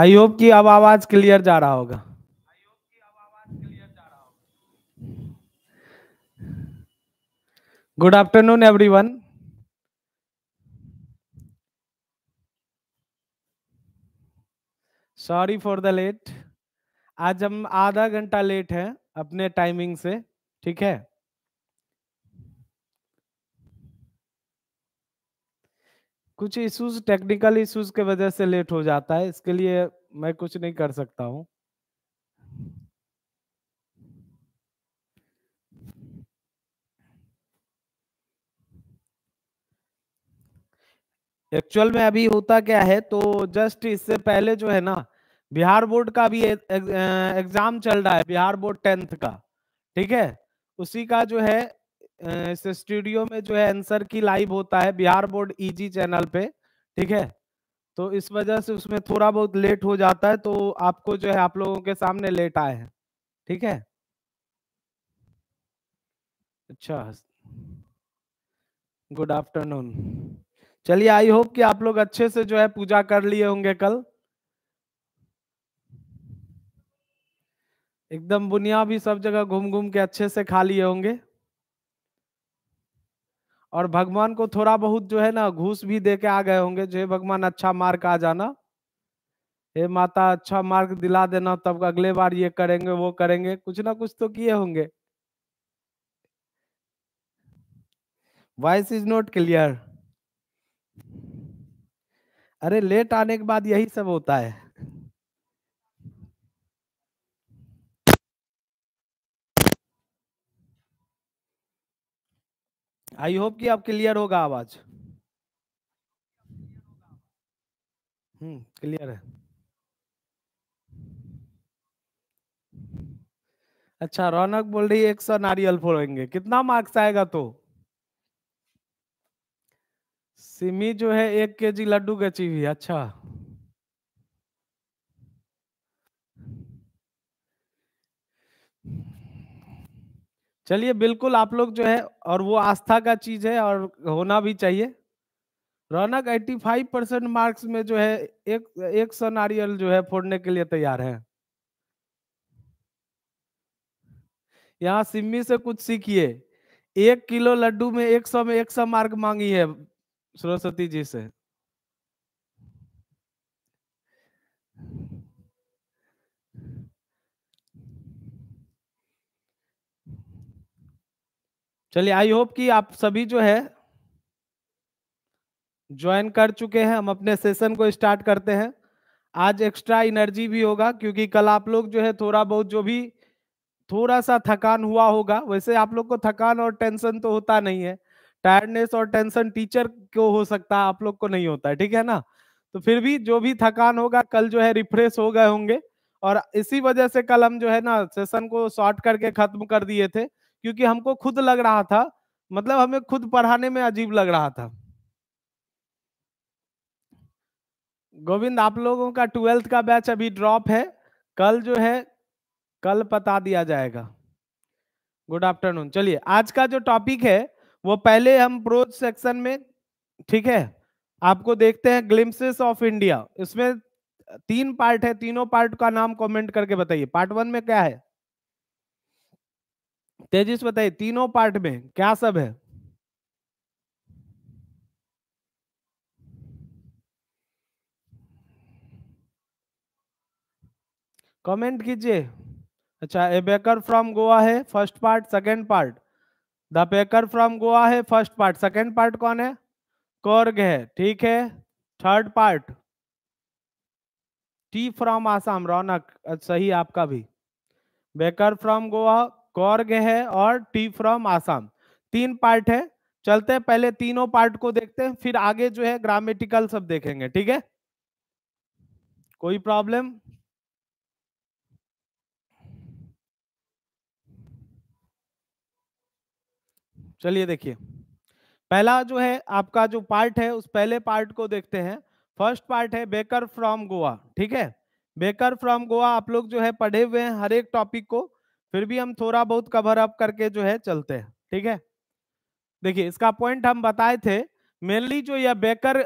I hope कि अब आवाज क्लियर जा रहा होगा good afternoon everyone sorry for the late आज हम आधा घंटा लेट हैं अपने टाइमिंग से ठीक है कुछ इश्यूज टेक्निकल इश्यूज के वजह से लेट हो जाता है इसके लिए मैं कुछ नहीं कर सकता हूं एक्चुअल में अभी होता क्या है तो जस्ट इससे पहले जो है ना बिहार बोर्ड का भी एग्जाम चल रहा है बिहार बोर्ड टेंथ का ठीक है उसी का जो है इस स्टूडियो में जो है आंसर की लाइव होता है बिहार बोर्ड इजी चैनल पे ठीक है तो इस वजह से उसमें थोड़ा बहुत लेट हो जाता है तो आपको जो है आप लोगों के सामने लेट आए हैं ठीक है अच्छा गुड आफ्टरनून चलिए आई होप कि आप लोग अच्छे से जो है पूजा कर लिए होंगे कल एकदम बुनिया भी सब जगह घूम घूम के अच्छे से खा लिए होंगे और भगवान को थोड़ा बहुत जो है ना घूस भी दे के आ गए होंगे जो भगवान अच्छा मार्ग आ जाना हे माता अच्छा मार्ग दिला देना तब अगले बार ये करेंगे वो करेंगे कुछ ना कुछ तो किए होंगे वॉइस इज नॉट क्लियर अरे लेट आने के बाद यही सब होता है आई होप कि आप क्लियर होगा आवाज हम्म क्लियर है अच्छा रौनक बोल रही है एक सौ नारियल फोड़ेंगे कितना मार्क्स आएगा तो सिमी जो है एक केजी लड्डू गची हुई अच्छा चलिए बिल्कुल आप लोग जो है और वो आस्था का चीज है और होना भी चाहिए रौनक 85 परसेंट मार्क्स में जो है एक एक सौ नारियल जो है फोड़ने के लिए तैयार है यहाँ सिम्मी से कुछ सीखिए एक किलो लड्डू में एक सौ में एक सौ मार्क मांगी है सरस्वती जी से चलिए आई होप कि आप सभी जो है ज्वाइन कर चुके हैं हम अपने सेशन को स्टार्ट करते हैं आज एक्स्ट्रा एनर्जी भी होगा क्योंकि कल आप लोग जो है थोड़ा बहुत जो भी थोड़ा सा थकान हुआ होगा वैसे आप लोग को थकान और टेंशन तो होता नहीं है टायर्डनेस और टेंशन टीचर को हो सकता है आप लोग को नहीं होता ठीक है ना तो फिर भी जो भी थकान होगा कल जो है रिफ्रेश हो गए होंगे और इसी वजह से कल हम जो है ना सेशन को शॉर्ट करके खत्म कर दिए थे क्योंकि हमको खुद लग रहा था मतलब हमें खुद पढ़ाने में अजीब लग रहा था गोविंद आप लोगों का ट्वेल्थ का बैच अभी ड्रॉप है कल जो है कल पता दिया जाएगा गुड आफ्टरनून चलिए आज का जो टॉपिक है वो पहले हम प्रोज सेक्शन में ठीक है आपको देखते हैं ग्लिम्सिस ऑफ इंडिया इसमें तीन पार्ट है तीनों पार्ट का नाम कमेंट करके बताइए पार्ट वन में क्या है तेजिस बताइए तीनों पार्ट में क्या सब है कमेंट कीजिए अच्छा ए बेकर फ्रॉम गोवा है first part second part the baker from Goa है फर्स्ट पार्ट सेकंड पार्ट कौन है कोर्ग है ठीक है third part tea from Assam Raunak सही आपका भी बेकर फ्रॉम गोवा कॉर्ग है और टी फ्रॉम आसाम तीन पार्ट है चलते हैं पहले तीनों पार्ट को देखते हैं फिर आगे जो है ग्रामेटिकल सब देखेंगे ठीक है कोई प्रॉब्लम चलिए देखिए पहला जो है आपका जो पार्ट है उस पहले पार्ट को देखते हैं फर्स्ट पार्ट है बेकर फ्रॉम गोवा ठीक है बेकर फ्रॉम गोवा आप लोग जो है पढ़े हुए हैं हर एक टॉपिक को फिर भी हम थोड़ा बहुत कवर अप करके जो है चलते हैं ठीक है देखिए इसका पॉइंट हम बताए थे मेनली जो यह बेकर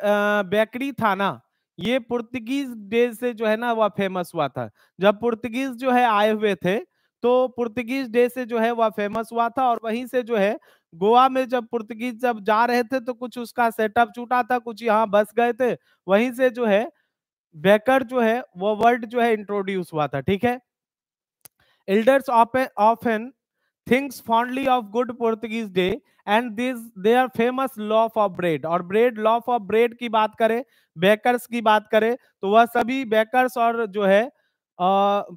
बेकरी था ना ये पुर्तगीज डेज से जो है ना वह फेमस हुआ था जब पुर्तगीज जो है आए हुए थे तो पुर्तगीज डे से जो है वह फेमस हुआ था और वहीं से जो है गोवा में जब पुर्तगीज जब जा रहे थे तो कुछ उसका सेटअप छूटा था कुछ यहाँ बस गए थे वहीं से जो है बेकर जो है वो वर्ड जो है इंट्रोड्यूस हुआ था ठीक है Elders often often thinks fondly of good Portuguese day and this their famous loaf of bread or bread loaf of bread ki baat kare bakers ki baat kare to wah sabhi bakers aur jo hai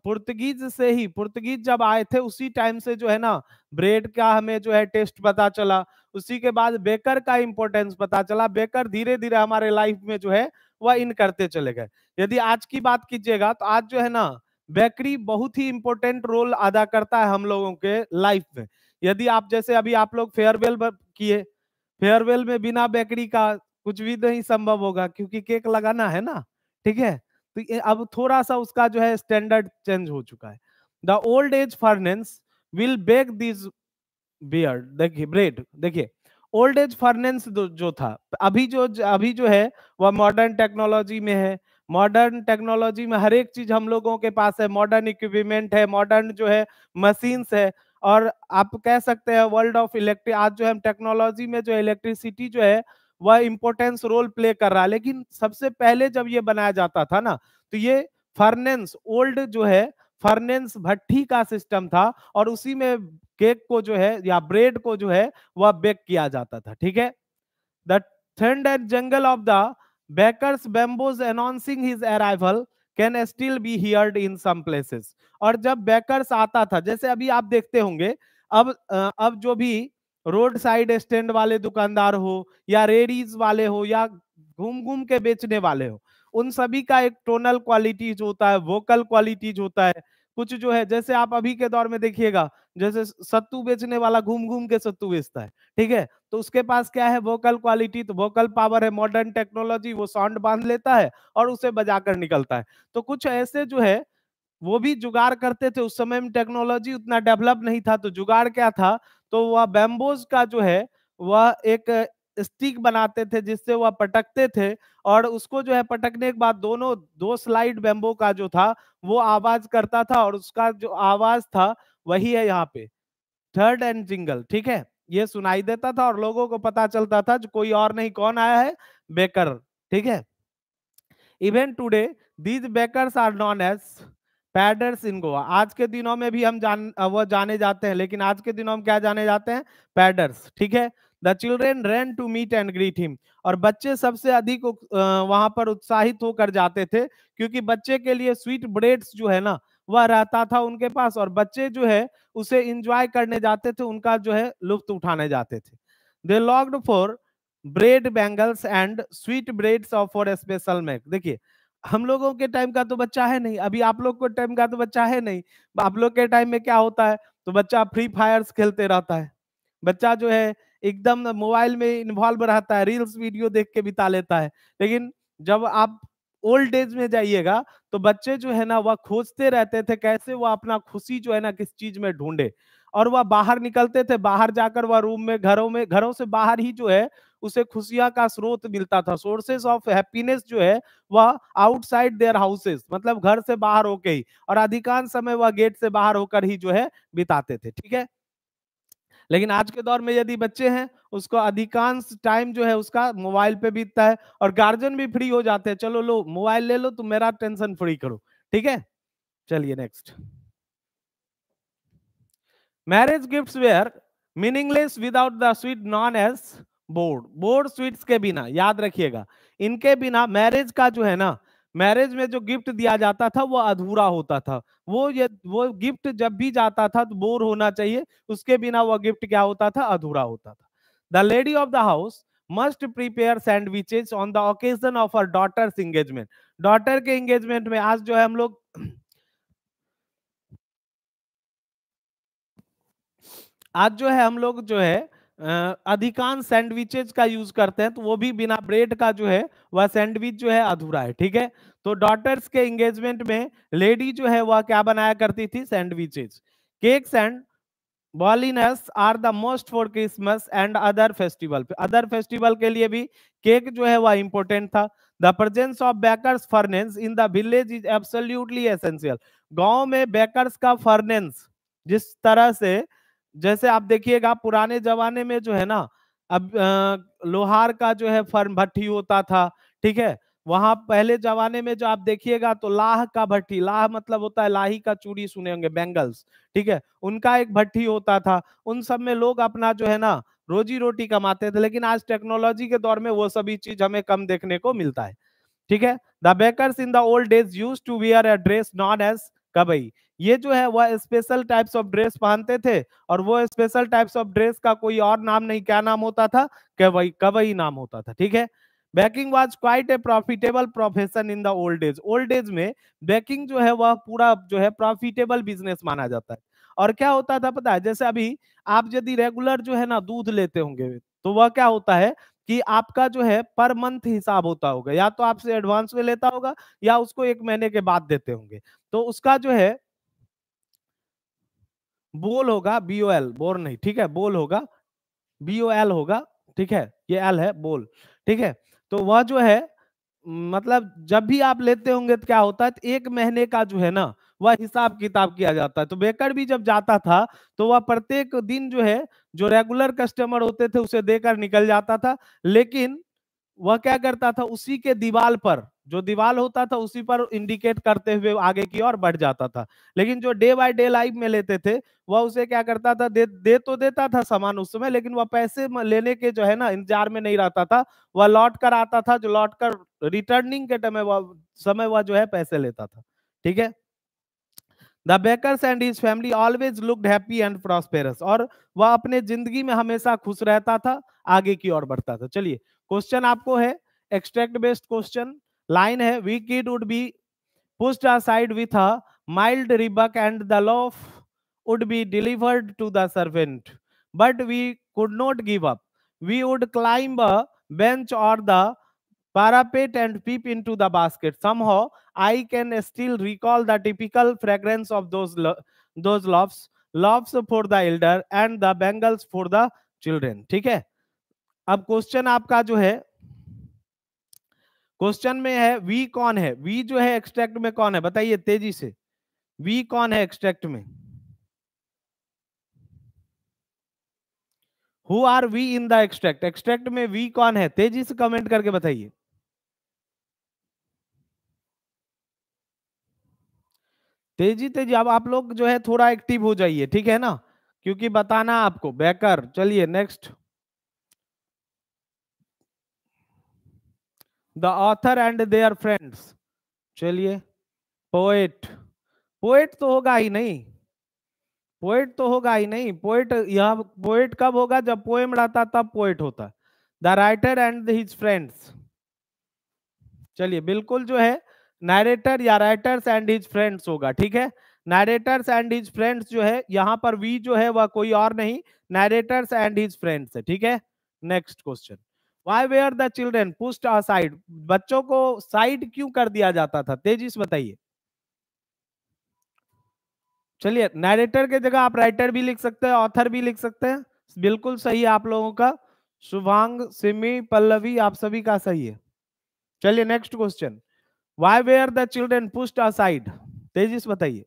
Portuguese से ही Portuguese जब आए थे उसी time से जो है ना ब्रेड का हमें जो है टेस्ट पता चला उसी के बाद बेकर का इम्पोर्टेंस पता चला बेकर धीरे धीरे हमारे लाइफ में जो है वह इन करते चले गए यदि आज की बात कीजिएगा तो आज जो है ना बेकरी बहुत ही इंपॉर्टेंट रोल अदा करता है हम लोगों के लाइफ में यदि आप जैसे अभी आप लोग फेयरवेल किए फेयरवेल में बिना बेकरी का कुछ भी नहीं संभव होगा क्योंकि केक लगाना है ना ठीक है तो अब थोड़ा सा उसका जो है स्टैंडर्ड चेंज हो चुका है the old age furnaces will bake this beer देखिए ब्रेड देखिए ओल्ड एज फर्नेंस जो था अभी जो अभी जो है वह मॉडर्न टेक्नोलॉजी में है मॉडर्न टेक्नोलॉजी में हर एक चीज हम लोगों के पास है मॉडर्न इक्विपमेंट है मॉडर्न जो है मशीन्स है और आप कह सकते हैं वर्ल्ड ऑफ इलेक्ट्रिक आज जो है टेक्नोलॉजी में जो इलेक्ट्रिसिटी जो है वह इम्पोर्टेंस रोल प्ले कर रहा है लेकिन सबसे पहले जब ये बनाया जाता था ना तो ये फर्नेंस ओल्ड जो है फर्नेंस भट्टी का सिस्टम था और उसी में केक को जो है या ब्रेड को जो है वह बेक किया जाता था ठीक है द थंड and jingle of the bakers bamboos announcing his arrival can still be heard in some places और जब बेकर्स आता था जैसे अभी आप देखते होंगे अब अब जो भी रोड साइड स्टैंड वाले दुकानदार हो या रेडीज वाले हो या घूम घूम के बेचने वाले हो उन सभी का एक टोनल क्वालिटीज होता है वोकल क्वालिटीज होता है कुछ जो है जैसे आप अभी के दौर में देखिएगा जैसे सत्तू बेचने वाला घूम घूम के सत्तू बेचता है ठीक है तो उसके पास क्या है वोकल क्वालिटी तो वोकल पावर है मॉडर्न टेक्नोलॉजी वो साउंड बांध लेता है और उसे बजाकर निकलता है तो कुछ ऐसे जो है वो भी जुगाड़ करते थे उस समय में टेक्नोलॉजी उतना डेवलप नहीं था तो जुगाड़ क्या था तो वह बेम्बोज का जो है वह एक स्टिक बनाते थे जिससे वह पटकते थे और उसको जो है पटकने के बाद दोनों दो स्लाइड बेम्बो का जो था वो आवाज करता था और उसका जो आवाज था वही है यहाँ पे थर्ड एंड जिंगल ठीक है ये सुनाई देता था और लोगों को पता चलता था जो कोई और नहीं कौन आया है बेकर ठीक है even today these bakers are known paders in Goa आज के दिनों में भी हम जान वो जाने जाते हैं लेकिन आज के दिनों में क्या जाने जाते हैं पैडर्स ठीक है the children run to meet and greet him और बच्चे सबसे अधिक वहां पर उत्साहित होकर जाते थे क्योंकि बच्चे के लिए स्वीट ब्रेड्स जो है ना वह रहता था उनके पास और बच्चे जो है उसे इंजॉय करने जाते थे उनका जो है लुफ्त उठाने जाते थे they longed for bread bangles and sweet breads of for special make देखिए हम लोगों के टाइम का तो बच्चा है नहीं अभी आप लोग को टाइम का तो बच्चा है नहीं आप लोग के टाइम में क्या होता है तो बच्चा फ्री फायर्स खेलते रहता है बच्चा जो है एकदम मोबाइल में इन्वॉल्व रहता है रील्स वीडियो देख के बिता लेता है लेकिन जब आप ओल्ड एज में जाइएगा तो बच्चे जो है ना वह खोजते रहते थे कैसे वह अपना खुशी जो है ना किस चीज में ढूंढे और वह बाहर निकलते थे बाहर जाकर वह रूम में घरों में घरों से बाहर ही जो है उसे खुशियां का स्रोत मिलता था सोर्सेस ऑफ हैप्पीनेस जो है वह आउटसाइड देयर हाउसेस मतलब घर से बाहर होके ही और अधिकांश समय वह गेट से बाहर होकर ही जो है बिताते थे ठीक है लेकिन आज के दौर में यदि बच्चे हैं उसको अधिकांश टाइम जो है उसका मोबाइल पे बीतता है और गार्जियन भी फ्री हो जाते हैं चलो लो मोबाइल ले लो तुम मेरा टेंशन फ्री करो ठीक है चलिए next marriage gift were meaningless without the sweet known as board board sweets के बिना याद रखिएगा इनके बिना मैरिज का जो है ना मैरिज में जो गिफ्ट दिया जाता था वो अधूरा होता था वो ये वो गिफ्ट जब भी जाता था तो बोर होना चाहिए उसके बिना वो गिफ्ट क्या होता था अधूरा होता था the lady of the house must prepare sandwiches on the occasion of her daughter's engagement daughter के एंगेजमेंट में आज जो है हम लोग आज जो है हम लोग जो है अधिकांश सैंडविचेज का यूज करते हैं तो वो भी बिना ब्रेड का जो है वह सैंडविच जो है अधूरा है ठीक है तो डॉटर्स के एंगेजमेंट में लेडी जो है वह क्या बनाया करती थी sandwiches cakes and bolinas are the most for Christmas and other festival other festival के लिए भी केक जो है वह इंपॉर्टेंट था the presence of bakers furnace in the village is absolutely essential गांव में बैकर्स का फर्नेंस जिस तरह से जैसे आप देखिएगा पुराने जमाने में जो है ना अब लोहार का जो है फर्म भट्टी होता था ठीक है वहां पहले जमाने में जो आप देखिएगा तो लाह का भट्टी लाह मतलब होता है लाही का चूड़ी सुने होंगे बेंगल्स ठीक है उनका एक भट्टी होता था उन सब में लोग अपना जो है ना रोजी रोटी कमाते थे लेकिन आज टेक्नोलॉजी के दौर में वो सभी चीज हमें कम देखने को मिलता है ठीक है the bakers in the old days used to wear a dress known as kabai ये जो है वह स्पेशल टाइप्स ऑफ ड्रेस पहनते थे और वो स्पेशल टाइप्स ऑफ ड्रेस का कोई और नाम नहीं क्या नाम होता था कवई कवई नाम होता था ठीक है baking was quite a profitable profession in the old age old age में बैकिंग जो है वह पूरा जो है प्रॉफिटेबल बिजनेस माना जाता है और क्या होता था पता है जैसे अभी आप यदि रेगुलर जो है ना दूध लेते होंगे तो वह क्या होता है कि आपका जो है पर मंथ हिसाब होता होगा या तो आपसे एडवांस में लेता होगा या उसको एक महीने के बाद देते होंगे तो उसका जो है बोल होगा बीओ एल बोर नहीं ठीक है बोल होगा बीओ एल होगा ठीक है ये एल है बोल ठीक है तो वह जो है मतलब जब भी आप लेते होंगे तो क्या होता है तो एक महीने का जो है ना वह हिसाब किताब किया जाता है तो बेकर भी जब जाता था तो वह प्रत्येक दिन जो है जो रेगुलर कस्टमर होते थे उसे देकर निकल जाता था लेकिन वह क्या करता था उसी के दीवार पर जो दीवाल होता था उसी पर इंडिकेट करते हुए आगे की ओर बढ़ जाता था लेकिन जो डे बाय डे लाइफ में लेते थे वह उसे क्या करता था दे दे तो देता था सामान उस समय लेकिन वह पैसे लेने के जो है ना इंतजार में नहीं रहता था वह लौट कर आता था जो लौट कर रिटर्निंग के टाइम वह समय वह जो है पैसे लेता था ठीक है the bakers and his family always looked happy and prosperous और वह अपने जिंदगी में हमेशा खुश रहता था आगे की ओर बढ़ता था चलिए क्वेश्चन आपको है एक्सट्रैक्ट बेस्ड क्वेश्चन लाइन है we kid would be pushed aside with a mild rebuke and the law would be delivered to the servant but we could not give up we would climb a bench or the parapet and peep into the basket somehow i can still recall the typical fragrance of those lo those loaves loaves for the elder and the bangles for the children ठीक है अब question आपका जो है question में है we कौन है वी जो है एक्सट्रैक्ट में कौन है बताइए तेजी से वी कौन है एक्सट्रैक्ट में who are we in the extract extract में वी कौन है तेजी से कमेंट करके बताइए तेजी तेजी अब आप लोग जो है थोड़ा एक्टिव हो जाइए ठीक है ना क्योंकि बताना आपको बैकर चलिए next the author and their friends चलिए पोएट पोएट तो होगा ही नहीं पोएट तो होगा ही नहीं पोएट यह पोएट कब होगा जब पोएम रहता तब पोएट होता the writer and his friends चलिए बिल्कुल जो है नैरेटर या राइटर्स एंड हिज फ्रेंड्स होगा ठीक है नैरेटर्स एंड हिज फ्रेंड्स जो है यहाँ पर वी जो है वह कोई और नहीं नायरेटर्स एंड हिज फ्रेंड्स है ठीक है next question why were the children pushed side बच्चों को साइड क्यों कर दिया जाता था तेजी से बताइए चलिए नैरेटर के जगह आप राइटर भी लिख सकते हैं ऑथर भी लिख सकते हैं बिल्कुल सही है आप लोगों का शुभांग सिमी पल्लवी आप सभी का सही है चलिए next question why were the children pushed side तेजी से बताइए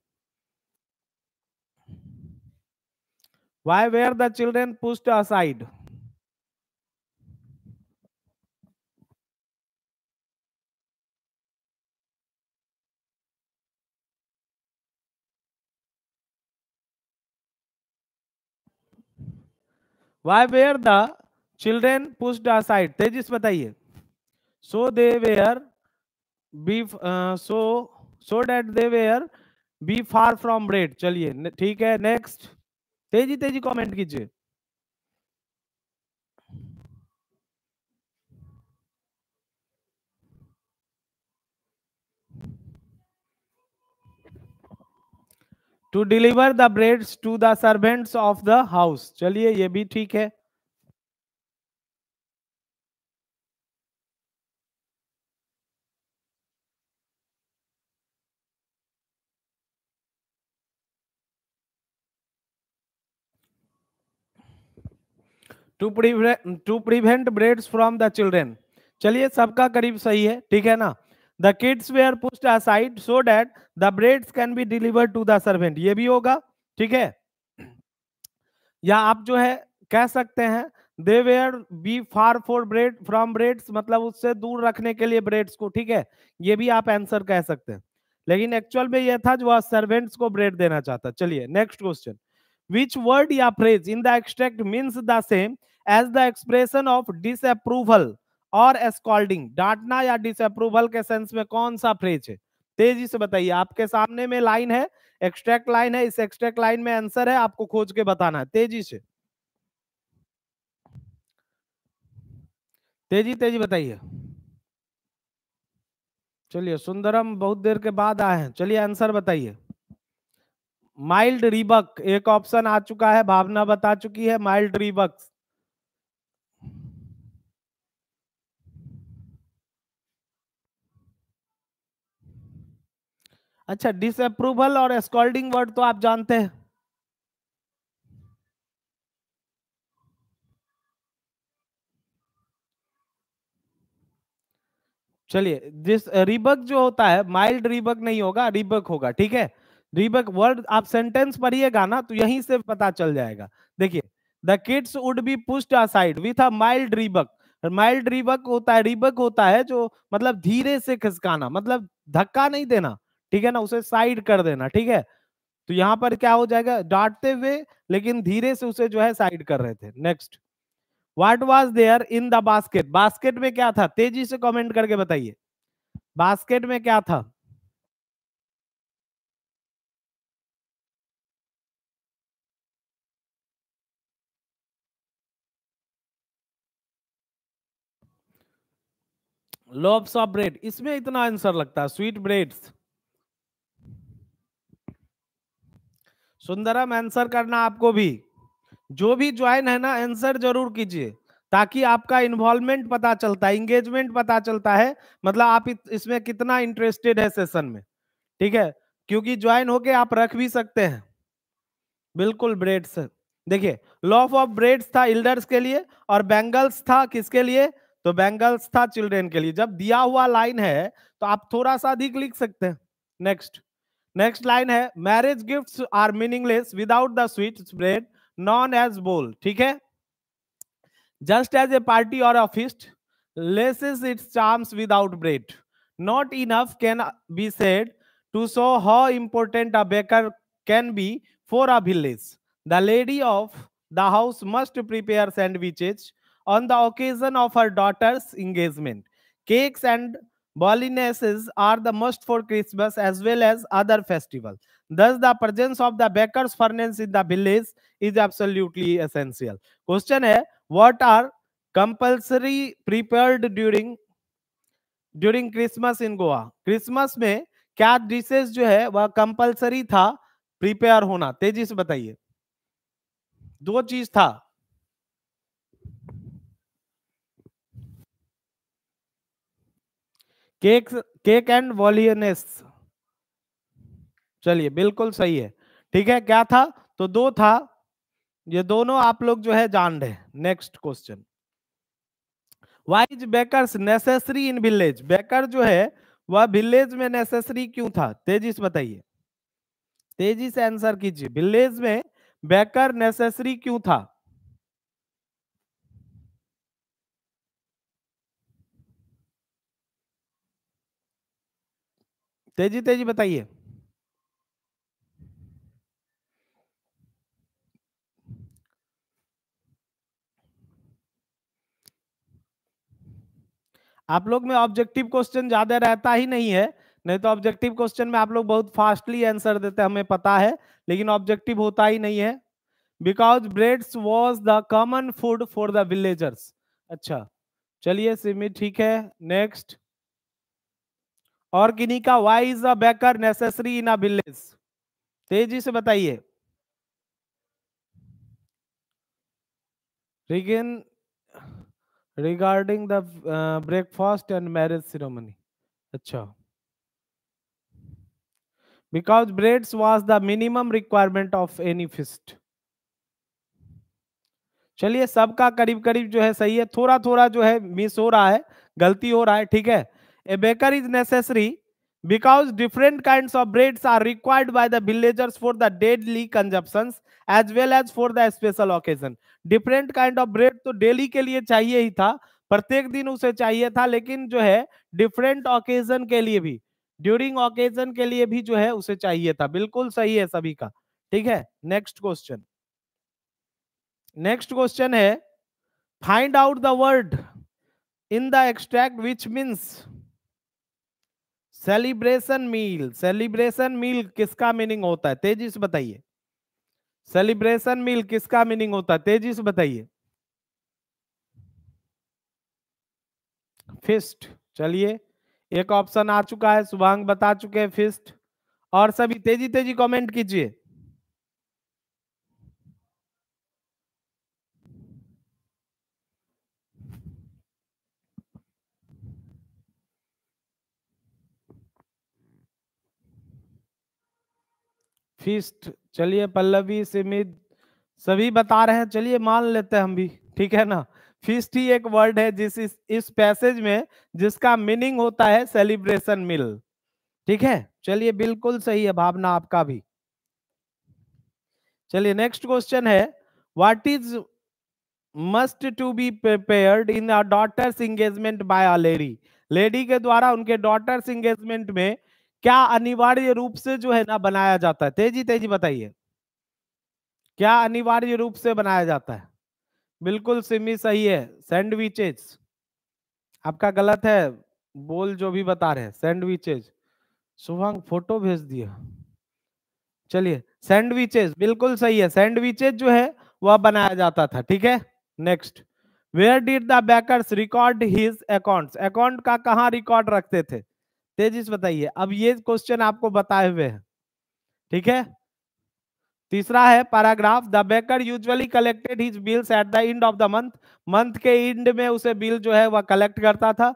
why were the children pushed aside why were the children pushed aside तेजिस बताइए so they were be so so that they were be far from bread चलिए ठीक है next तेजी तेजी कमेंट कीजिए to deliver the breads to the servants of the house चलिए ये भी ठीक है to prevent to prevent breads from the children चलिए सबका करीब सही है ठीक है ना the kids were pushed aside so that the breads can be delivered to the servant ये भी होगा ठीक है या आप जो है कह सकते हैं they were be far for bread from breads मतलब उससे दूर रखने के लिए ब्रेड्स को ठीक है ये भी आप आंसर कह सकते हैं लेकिन एक्चुअल में यह था जो सर्वेंट्स को ब्रेड देना चाहता चलिए नेक्स्ट क्वेश्चन विच वर्ड या phrase in the extract means the same as the expression of disapproval और एस्कॉल्डिंग डांटना या डिसअप्रूवल के सेंस में कौन सा फ्रेज है तेजी से बताइए आपके सामने में लाइन है एक्सट्रैक्ट लाइन है इस एक्सट्रैक्ट लाइन में आंसर है आपको खोज के बताना है तेजी से तेजी तेजी बताइए चलिए सुंदरम बहुत देर के बाद आए हैं चलिए आंसर बताइए माइल्ड रिबक एक ऑप्शन आ चुका है भावना बता चुकी है माइल्ड रिबक्स अच्छा डिसअप्रूवल और स्कॉल्डिंग वर्ड तो आप जानते हैं चलिए दिस रिबक जो होता है माइल्ड रिबक नहीं होगा रिबक होगा ठीक है रिबक वर्ड आप सेंटेंस पढ़िएगा ना तो यहीं से पता चल जाएगा देखिए the kids would be pushed aside with a mild rebuke mild rebuke होता है रिबक होता है जो मतलब धीरे से खिसकाना मतलब धक्का नहीं देना ठीक है ना उसे साइड कर देना ठीक है तो यहां पर क्या हो जाएगा डांटते हुए लेकिन धीरे से उसे जो है साइड कर रहे थे next what was there in the basket basket में क्या था तेजी से कमेंट करके बताइए बास्केट में क्या था लोब्स ऑफ ब्रेड इसमें इतना आंसर लगता है स्वीट ब्रेड्स सुंदरम आंसर करना आपको भी जो भी ज्वाइन है ना आंसर जरूर कीजिए ताकि आपका इन्वॉल्वमेंट पता चलता है इंगेजमेंट पता चलता है मतलब आप इसमें कितना इंटरेस्टेड है सेशन में ठीक है क्योंकि ज्वाइन होके आप रख भी सकते हैं बिल्कुल ब्रेड्स देखिए लॉफ ऑफ ब्रेड्स था इल्डर्स के लिए और बैंगल्स था किसके लिए तो बैंगल्स था चिल्ड्रेन के लिए जब दिया हुआ लाइन है तो आप थोड़ा सा अधिक लिख सकते हैं नेक्स्ट नेक्स्ट लाइन है marriage gift are meaningless without the sweet bread known as bol ठीक है जस्ट एज ए पार्टी और a less is its charms without bread not enough can be said to show how important a baker can be for a village the lady of the house must prepare sandwiches on the occasion of her daughter's engagement cakes and Bolinesses are the must for Christmas as well as other festival Thus, the presence of the baker's furnace in the village is absolutely essential. Question is What are compulsory prepared during during Christmas in Goa? Christmas mein kya dishes jo hai wo compulsory tha prepare hona tezi se bataiye do cheez tha cake cake and bolinas चलिए बिल्कुल सही है ठीक है क्या था तो दो था ये दोनों आप लोग जो है जान रहे next question why's bakers necessary in village baker जो है वह विलेज में नेसेसरी क्यों था तेजी से बताइए तेजी से आंसर कीजिए विलेज में बेकर नेसेसरी क्यों था तेजी तेजी बताइए आप लोग में ऑब्जेक्टिव क्वेश्चन ज्यादा रहता ही नहीं है नहीं तो ऑब्जेक्टिव क्वेश्चन में आप लोग बहुत फास्टली आंसर देते हमें पता है लेकिन ऑब्जेक्टिव होता ही नहीं है because breads was the common food for the villagers अच्छा चलिए सिमी ठीक है नेक्स्ट ऑर्गेनिका why is a baker necessary in a village तेजी से बताइए regain regarding the breakfast and marriage ceremony अच्छा because bread was the minimum requirement of any feast चलिए सबका करीब करीब जो है सही है थोड़ा थोड़ा जो है मिस हो रहा है गलती हो रहा है ठीक है A baker is necessary because different kinds of breads are required by the villagers for the daily consumptions as well as for the special occasion. Different kind of bread तो daily के लिए चाहिए ही था प्रत्येक दिन उसे चाहिए था लेकिन जो है डिफरेंट ओकेजन के लिए भी ड्यूरिंग ओकेजन के लिए भी जो है उसे चाहिए था बिल्कुल सही है सभी का ठीक है नेक्स्ट क्वेश्चन नेक्स्ट क्वेश्चन है find out the word in the extract which means celebration meal celebration meal किसका मीनिंग होता है तेजी से बताइए सेलिब्रेशन मील किसका मीनिंग होता है तेजी से बताइए फिस्ट चलिए एक ऑप्शन आ चुका है सुभांग बता चुके हैं फिस्ट और सभी तेजी तेजी कमेंट कीजिए फिस्ट चलिए पल्लवी सिमित सभी बता रहे हैं चलिए मान लेते हैं हम भी ठीक है ना फिस्ट ही एक वर्ड है जिस इस, इस पैसेज में जिसका मीनिंग होता है सेलिब्रेशन मिल ठीक है चलिए बिल्कुल सही है भावना आपका भी चलिए नेक्स्ट क्वेश्चन है what is must to be prepared in daughters engagement by a lady lady के द्वारा उनके डॉटर्स इंगेजमेंट में क्या अनिवार्य रूप से जो है ना बनाया जाता है तेजी तेजी बताइए क्या अनिवार्य रूप से बनाया जाता है बिल्कुल सिमी सही है सैंडविचेज आपका गलत है बोल जो भी बता रहे हैं सैंडविचेज शुभांग फोटो भेज दिया चलिए सैंडविचेज बिल्कुल सही है सैंडविचेज जो है वह बनाया जाता था ठीक है next where did the bakers record his account account का कहा रिकॉर्ड रखते थे तेजी से बताइए अब ये क्वेश्चन आपको बताए हुए हैं ठीक है तीसरा है paragraph the baker usually collected his bills at the end of the month month के एंड में उसे बिल जो है वह कलेक्ट करता था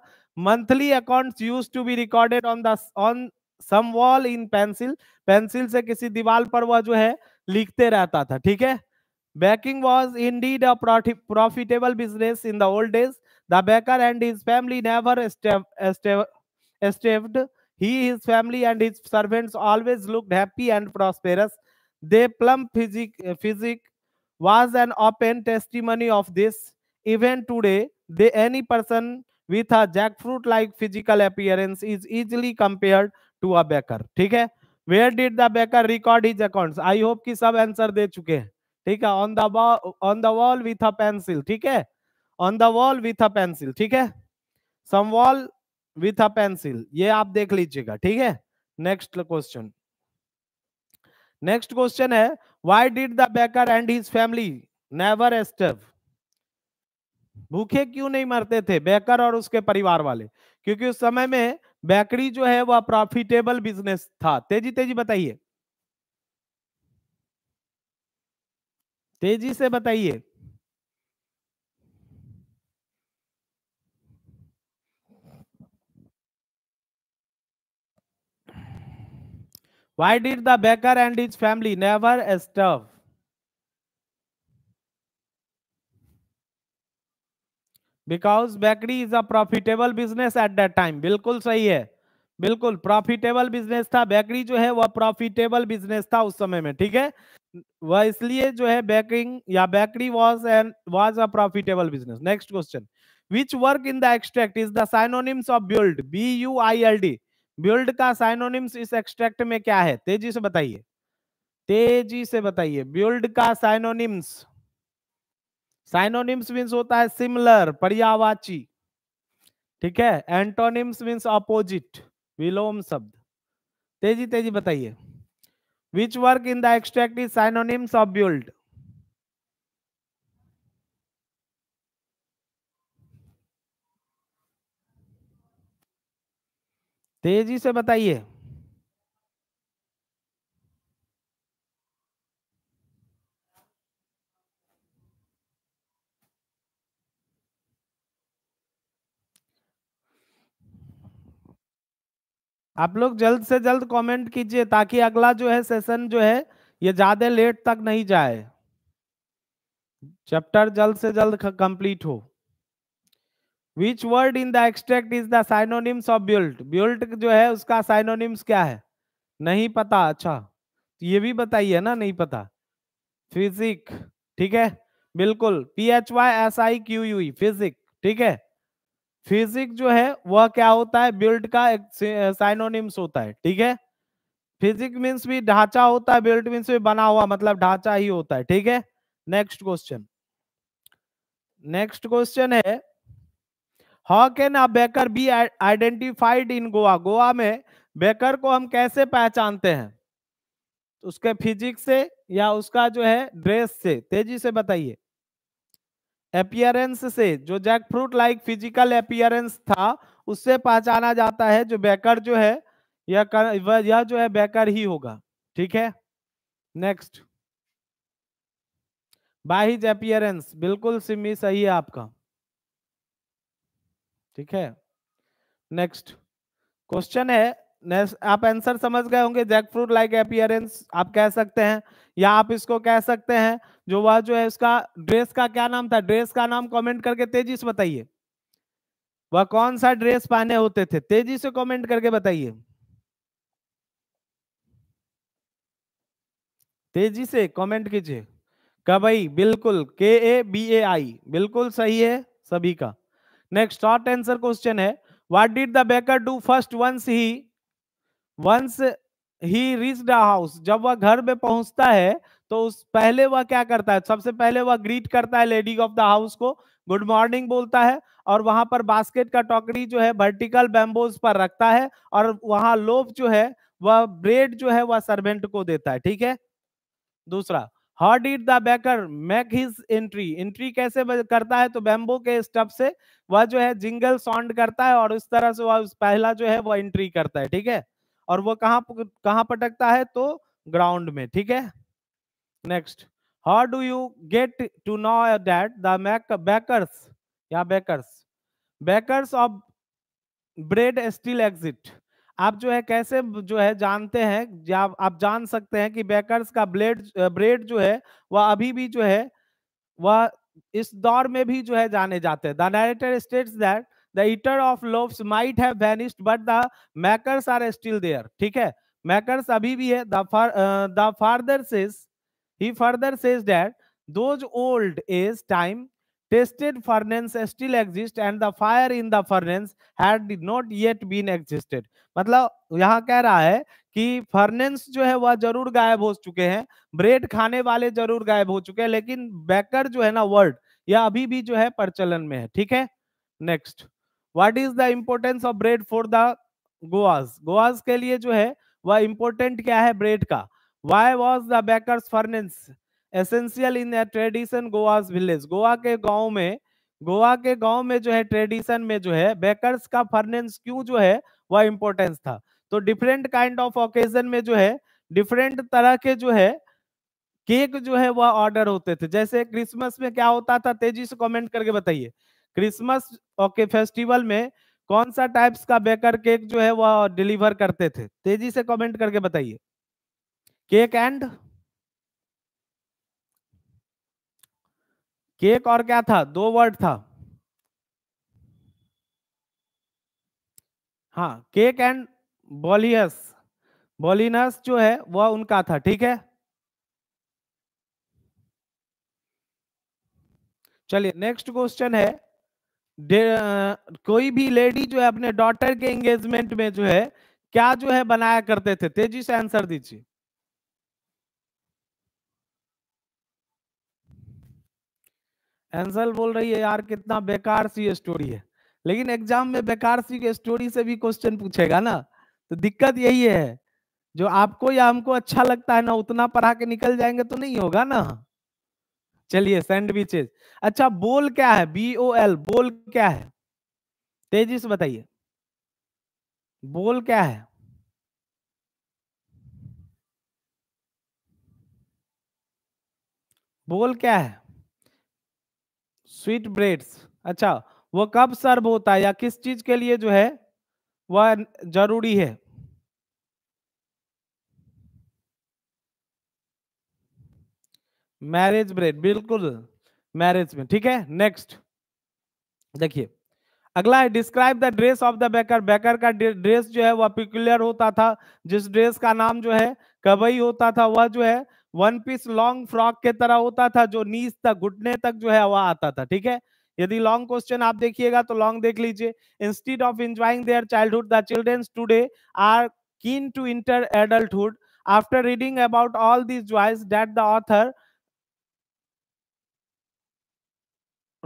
monthly accounts used to be recorded on the on some wall in pencil pencil से किसी दीवार पर वह जो है लिखते रहता था ठीक है baking was indeed a profitable business in the old days the baker and his family never enslaved. He, his family, and his servants always looked happy and prosperous. Their plump physic physic was an open testimony of this. Even today, they, any person with a jackfruit like physical appearance is easily compared to a baker. theek hai where did the baker record his accounts i hope ki sab answer de chuke hain theek hai on the on the wall with a pencil theek hai on the wall with a pencil theek hai some wall with a pencil ये आप देख लीजिएगा ठीक है next question next question है why did the baker and his family never starve भूखे क्यों नहीं मरते थे बेकर और उसके परिवार वाले क्योंकि उस समय में बेकरी जो है वह प्रॉफिटेबल बिजनेस था तेजी तेजी बताइए तेजी से बताइए Why did the baker and his family never starve? Because bakery is a profitable business at that time बिल्कुल सही है बिल्कुल प्रॉफिटेबल बिजनेस था बेकरी जो है वह प्रॉफिटेबल बिजनेस था उस समय में ठीक है वह इसलिए जो है बेकिंग या bakery was and was a profitable business next question which word in the extract is the synonyms of build B U I L D build का साइनोनिम्स इस एक्सट्रैक्ट में क्या है तेजी से बताइए तेजी से बताइए बिल्ड का साइनोनिम्स साइनोनिम्स मीन्स होता है सिमिलर पर्यावाची ठीक है एंटोनिम्स मीन्स अपोजिट विलोम शब्द तेजी तेजी बताइए which word in the extract is synonyms of build तेजी से बताइए आप लोग जल्द से जल्द कमेंट कीजिए ताकि अगला जो है सेशन जो है ये ज्यादा लेट तक नहीं जाए चैप्टर जल्द से जल्द कंप्लीट हो which word in the extract is the synonyms of built built जो है उसका साइनोनिम्स क्या है नहीं पता अच्छा तो ये भी बताइए ना नहीं पता फिजिक ठीक है बिल्कुल P H Y S I Q U physique ठीक है फिजिक जो है वह क्या होता है बिल्ट का एक साइनोनिम्स होता है ठीक है फिजिक मीन्स भी ढांचा होता है बिल्ट मीन्स भी बना हुआ मतलब ढांचा ही होता है ठीक है नेक्स्ट क्वेश्चन नेक्स्ट क्वेश्चन है how can a baker be identified in Goa Goa में बेकर को हम कैसे पहचानते हैं तो उसके फिजिक्स से या उसका जो है ड्रेस से तेजी से बताइए अपियरेंस से जो jackfruit like physical appearance था उससे पहचाना जाता है जो बेकर जो है यह कर, यह जो है बेकर ही होगा ठीक है नेक्स्ट बाहिज अपियरेंस बिल्कुल सिमी सही है आपका ठीक है नेक्स्ट क्वेश्चन है आप आंसर समझ गए होंगे जैक फ्रूट लाइक अपियरेंस आप कह सकते हैं या आप इसको कह सकते हैं जो वह जो है उसका ड्रेस का क्या नाम था ड्रेस का नाम कमेंट करके तेजी से बताइए वह कौन सा ड्रेस पहने होते थे तेजी से कमेंट करके बताइए तेजी से कमेंट कीजिए कबई बिल्कुल के ए बी ए आई बिल्कुल सही है सभी का नेक्स्ट शॉर्ट आंसर क्वेश्चन है what did the baker do first once he once he reach the house जब वह घर में पहुंचता है तो उस पहले वह क्या करता है सबसे पहले वह ग्रीट करता है लेडी ऑफ द हाउस को गुड मॉर्निंग बोलता है और वहां पर बास्केट का टोकरी जो है वर्टिकल बैम्बोज पर रखता है और वहां लोफ जो है वह ब्रेड जो है वह सर्वेंट को देता है ठीक है दूसरा how did the baker make his entry entry कैसे करता है तो बेम्बो के स्टप से वह जो है जिंगल साउंड करता है और उस तरह से वह पहला जो है वह एंट्री करता है ठीक है और वो कहां कहां पटकता है तो ग्राउंड में ठीक है next how do you get to know that the मैक बैकर्स या bakers bakers of bread still exist आप जो है कैसे जो है जानते हैं या आप जान सकते हैं कि बेकर्स का ब्लेड ब्रेड जो है वह अभी भी जो है वह इस दौर में भी जो है जाने जाते हैं the narrator states that the eater of loaves might have vanished but the makers are still there ठीक है मैकर्स अभी भी है the father says he further says that those old age time tested furnace still exist and the fire in the furnace had not yet been existed मतलब यहाँ कह रहा है कि फर्नेंस जो है वह जरूर गायब हो चुके हैं ब्रेड खाने वाले जरूर गायब हो चुके हैं लेकिन बेकर जो है ना वर्ड यह अभी भी जो है प्रचलन में है ठीक है next what is the importance of bread for the Goans Goans के लिए जो है वह इम्पोर्टेंट क्या है ब्रेड का why was the bakers furnace essential in tradition Goa's village Goa के गांव में गोवा के गांव में जो है ट्रेडिशन में जो है बेकर्स का फर्नेंस क्यों जो है वह इंपॉर्टेंस था तो डिफरेंट काइंड ऑफ ओकेजन में जो है डिफरेंट तरह के जो है केक जो है वह ऑर्डर होते थे जैसे क्रिसमस में क्या होता था तेजी से कमेंट करके बताइए क्रिसमस ओके फेस्टिवल में कौन सा टाइप्स का बेकर केक जो है वह डिलीवर करते थे तेजी से कमेंट करके बताइए केक एंड and... केक और क्या था दो वर्ड था हाँ केक एंड बॉलियस बॉलिनस जो है वह उनका था ठीक है चलिए नेक्स्ट क्वेश्चन है आ, कोई भी लेडी जो है अपने डॉटर के एंगेजमेंट में जो है क्या जो है बनाया करते थे तेजी से आंसर दीजिए एंसल बोल रही है यार कितना बेकार सी स्टोरी है लेकिन एग्जाम में बेकार सी स्टोरी से भी क्वेश्चन पूछेगा ना तो दिक्कत यही है जो आपको या हमको अच्छा लगता है ना उतना पढ़ा के निकल जाएंगे तो नहीं होगा ना चलिए सैंडविचेज अच्छा बोल क्या है बी ओ एल बोल क्या है तेजी से बताइए बोल क्या है बोल क्या है स्वीट ब्रेड्स अच्छा वो कब सर्व होता है या किस चीज के लिए जो है वह जरूरी है मैरिज ब्रेड बिल्कुल मैरिज में ठीक है नेक्स्ट देखिए अगला है describe the dress of the baker baker का ड्रेस जो है वह पिकुलर होता था जिस ड्रेस का नाम जो है कबई होता था वह जो है वन पीस लॉन्ग फ्रॉक के तरह होता था जो नीज तक घुटने तक जो है वह आता था ठीक है यदि लॉन्ग क्वेश्चन आप देखिएगा तो लॉन्ग देख लीजिए instead of enjoying their childhood the childrens today are keen to enter adulthood after reading about all this joys that the author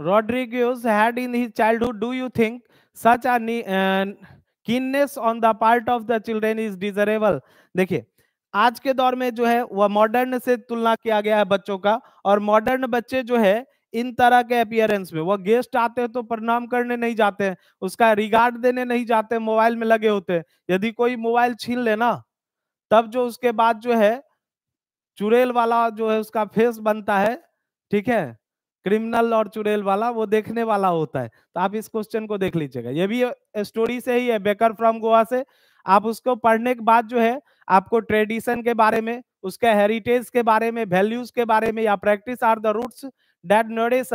Rodrigues had in his childhood do you think such a keenness on the part of the children is desirable देखिए आज के दौर में जो है वह modern से तुलना किया गया है बच्चों का और मॉडर्न बच्चे जो है इन तरह के अपियरेंस में वह गेस्ट आते हैं तो प्रणाम करने नहीं जाते हैं उसका रिगार्ड देने नहीं जाते मोबाइल में लगे होते हैं यदि कोई मोबाइल छीन लेना तब जो उसके बाद जो है चुड़ैल वाला जो है उसका फेस बनता है ठीक है क्रिमिनल और चुड़ैल वाला वो देखने वाला होता है तो आप इस क्वेश्चन को देख लीजिएगा ये भी स्टोरी से ही है बेकर फ्रॉम गोवा से आप उसको पढ़ने के बाद जो है आपको ट्रेडिशन के बारे में उसके हेरिटेज के बारे में वैल्यूज के बारे में या practice are the roots that nodes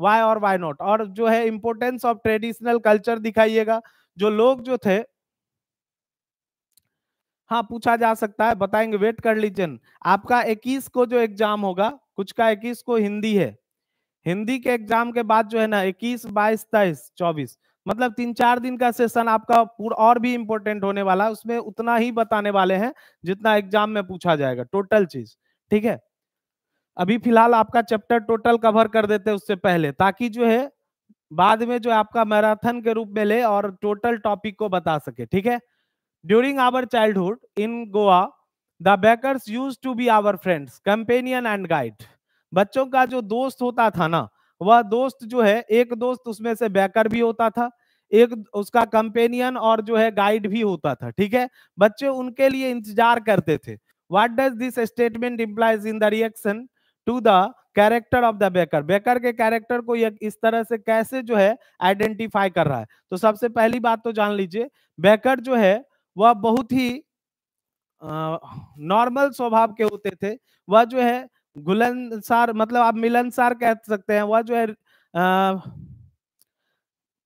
why और वाई नॉट और जो है इंपोर्टेंस ऑफ ट्रेडिशनल कल्चर दिखाइएगा जो लोग जो थे हाँ पूछा जा सकता है बताएंगे वेट कर लीजिए आपका 21 को जो एग्जाम होगा कुछ का 21 को हिंदी है हिंदी के एग्जाम के बाद जो है ना 21 बाईस तेईस चौबीस मतलब तीन चार दिन का सेशन आपका पूरा और भी इम्पोर्टेंट होने वाला है उसमें उतना ही बताने वाले हैं जितना एग्जाम में पूछा जाएगा टोटल चीज ठीक है अभी फिलहाल आपका चैप्टर टोटल कवर कर देते हैं उससे पहले ताकि जो है बाद में जो आपका मैराथन के रूप में ले और टोटल टॉपिक को बता सके ठीक है during our childhood in Goa the bakers use to be our friends companion and guide बच्चों का जो दोस्त होता था ना वह दोस्त जो है एक दोस्त उसमें से बैकर भी होता था एक उसका कंपेनियन और जो है गाइड भी होता था ठीक है बच्चे उनके लिए इंतजार करते थे what does this statement implies in the reaction to the character of the baker baker के कैरेक्टर को ये इस तरह से कैसे जो है आइडेंटिफाई कर रहा है तो सबसे पहली बात तो जान लीजिए बेकर जो है वह बहुत ही नॉर्मल स्वभाव के होते थे वह जो है गुलनसार मतलब आप मिलनसार कह सकते हैं वह जो है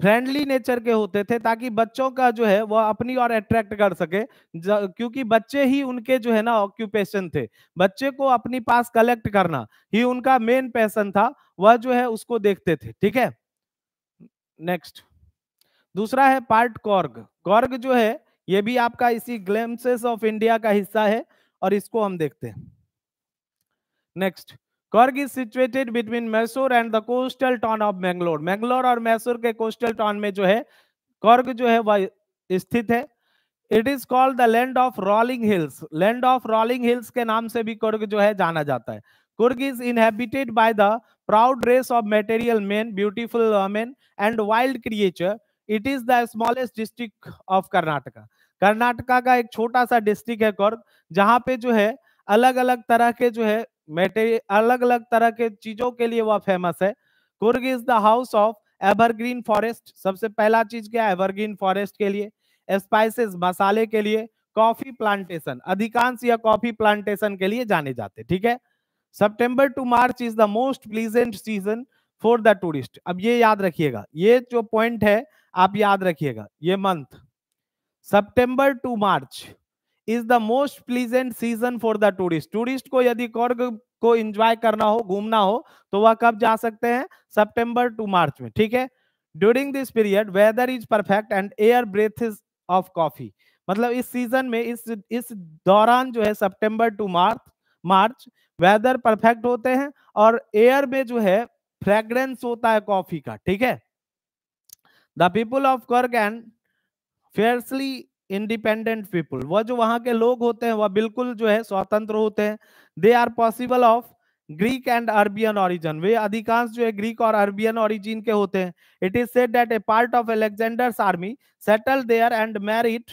फ्रेंडली नेचर के होते थे ताकि बच्चों का जो है वह अपनी ओर अट्रैक्ट कर सके क्योंकि बच्चे ही उनके जो है ना ऑक्यूपेशन थे बच्चे को अपनी पास कलेक्ट करना ही उनका मेन पैसन था वह जो है उसको देखते थे ठीक है नेक्स्ट दूसरा है पार्ट कॉर्ग कॉर्ग जो है ये भी आपका इसी ग्लेम्सेस ऑफ इंडिया का हिस्सा है और इसको हम देखते हैं next Coorg is situated between Mysore and the coastal town of Mangalore Mangalore और मैसूर के कोस्टल टाउन में जो है कर्ग जो है वह स्थित है it is called the land of rolling hills land of rolling hills के नाम से भी कर्ग जो है जाना जाता है Coorg is inhabited by the proud race of martial man beautiful women and wild creature it is the smallest district of Karnataka Karnataka का एक छोटा सा डिस्ट्रिक्ट है कर्ग जहाँ पे जो है अलग अलग तरह के जो है मेटे अलग अलग तरह के चीजों के लिए वह फेमस है Coorg is the house of evergreen forest सबसे पहला चीज क्या है एवरग्रीन फॉरेस्ट के लिए स्पाइसेस मसाले के लिए कॉफी प्लांटेशन अधिकांश या कॉफी प्लांटेशन के लिए जाने जाते ठीक है September to March is the most pleasant season for the tourist अब ये याद रखिएगा ये जो पॉइंट है आप याद रखिएगा ये month September to March is the most pleasant season for the tourist tourist को यदि कॉर्ग को एंजॉय करना हो घूमना हो तो वह कब जा सकते हैं सेप्टेम्बर टू मार्च में ठीक है during this period weather is perfect and air breath is of coffee मतलब इस सीजन में इस इस दौरान जो है September to March March weather perfect होते हैं और एयर में जो है फ्रेग्रेंस होता है कॉफी का ठीक है the people of Coorg and fiercely independent people वह जो वहां के लोग होते हैं वह बिल्कुल जो है स्वतंत्र होते हैं they are possible of Greek and Arabian origin वे अधिकांश जो है ग्रीक और अरबियन ऑरिजिन के होते हैं it is said that a part of Alexander's army settle there and married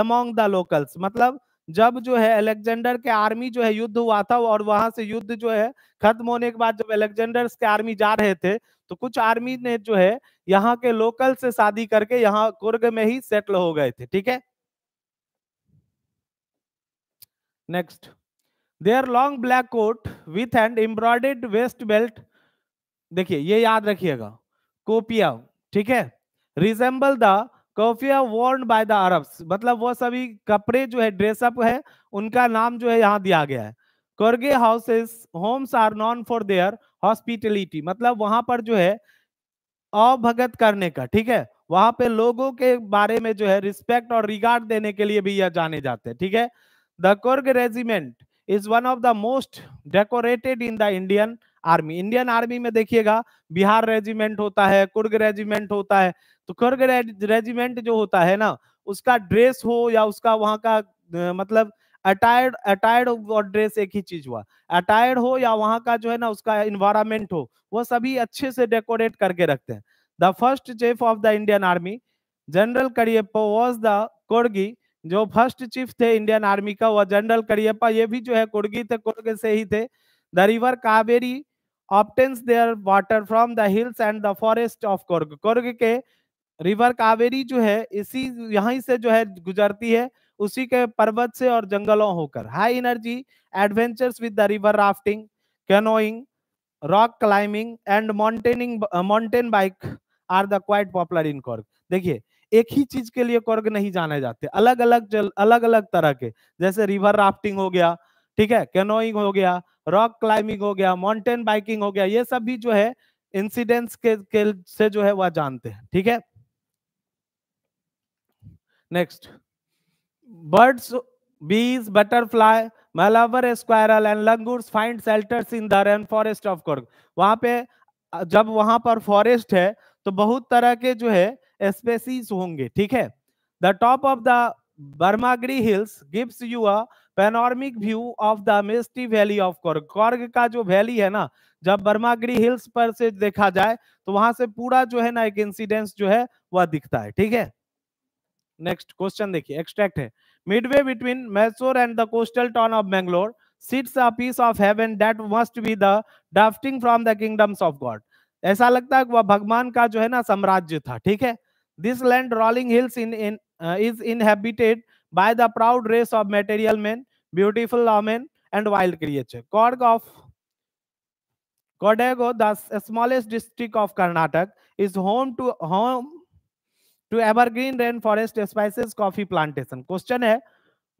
among the locals मतलब जब जो है अलेक्जेंडर के आर्मी जो है युद्ध हुआ था और वहां से युद्ध जो है खत्म होने के बाद जब अलेक्जेंडर के आर्मी जा रहे थे तो कुछ आर्मी ने जो है यहाँ के लोकल से शादी करके यहाँ कुर्ग में ही सेटल हो गए थे ठीक है next their long black coat with and embroidered waist belt देखिए ये याद रखिएगा कोपिया ठीक है resemble the kuffia worn by the Arabs मतलब वो सभी कपड़े जो है ड्रेसअप है उनका नाम जो है यहाँ दिया गया है Coorgi houses homes are known for their hospitality मतलब वहां पर जो है अभगत करने का ठीक है वहां पे लोगों के बारे में जो है रिस्पेक्ट और रिगार्ड देने के लिए भी यह जाने जाते हैं ठीक है the Coorg regiment is one of the most decorated in the Indian army Indian army में देखिएगा बिहार रेजिमेंट होता है कुर्ग रेजिमेंट होता है तो कुर्ग रेजिमेंट जो होता है ना उसका ड्रेस हो या उसका वहां का मतलब अटायर्ड अटायर्ड और ड्रेस एक ही चीज हुआ अटायर्ड हो या वहां का जो है ना उसका इन्वायरमेंट हो वो सभी अच्छे से डेकोरेट करके रखते हैं the first chief of the Indian army General Cariappa was the Coorgi जो फर्स्ट चीफ थे इंडियन आर्मी का वह जनरल करियप्पा ये भी जो है कुर्गी थे कुर्ग से ही थे the river Kaveri obtains their water from the hills and the forest of Coorg Coorg के रिवर कावेरी जो है इसी यहाँ से जो है गुजरती है उसी के पर्वत से और जंगलों होकर high energy adventures with the river rafting canoeing rock climbing and mountaining mountain bike are the quite popular in Coorg देखिए एक ही चीज के लिए कोर्ग नहीं जाने जाते अलग अलग जल, अलग अलग तरह के जैसे रिवर राफ्टिंग हो गया ठीक है कैनोइंग हो गया रॉक क्लाइंबिंग हो गया माउंटेन बाइकिंग हो गया ये सब भी जो है इंसिडेंट्स के, के से जो है वह जानते हैं ठीक है next bees butterfly butterfly squirrel and and find find in the rain forest of Korg वहां पे जब वहां पर फॉरेस्ट है तो बहुत तरह के जो है स्पेसीज होंगे ठीक है the top of the Brahmagiri hills gives you a panoramic view of the misty valley of Coorg Coorg का जो वैली है ना जब बर्मागिरी हिल्स पर से देखा जाए तो वहां से पूरा जो है ना एक इंसिडेंस जो है वह दिखता है ठीक है नेक्स्ट क्वेश्चन देखिए एक्सट्रैक्ट है midway between Mysore and the coastal town of Mangalore sits a piece of heaven that must be the drafting from the kingdoms of God ऐसा लगता है कि वह भगवान का जो है ना साम्राज्य था ठीक है this land rolling hills in in is inhabited by the proud race of material men, beautiful women, and wild creature. Korg of Kodego, the smallest district of Karnataka, is home to home to evergreen rainforest spices coffee plantation. Question है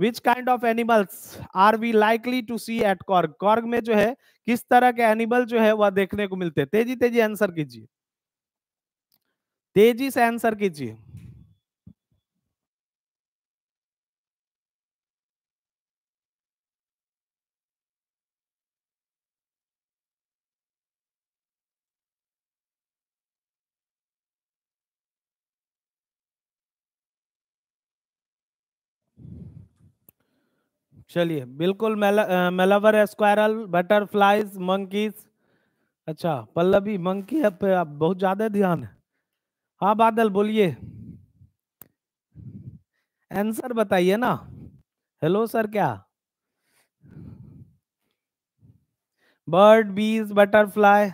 which kind of animals are we likely to see at Coorg Coorg में जो है किस तरह के animal जो है वह देखने को मिलते हैं तेजी तेजी आंसर कीजिए तेजी से आंसर कीजिए चलिए बिल्कुल मेलावर स्क्वायरल बटरफ्लाइज मंकीज अच्छा पल्लवी मंकी पे आप बहुत ज्यादा ध्यान है हाँ बादल बोलिए आंसर बताइए ना हेलो सर क्या बर्ड बीज बटरफ्लाई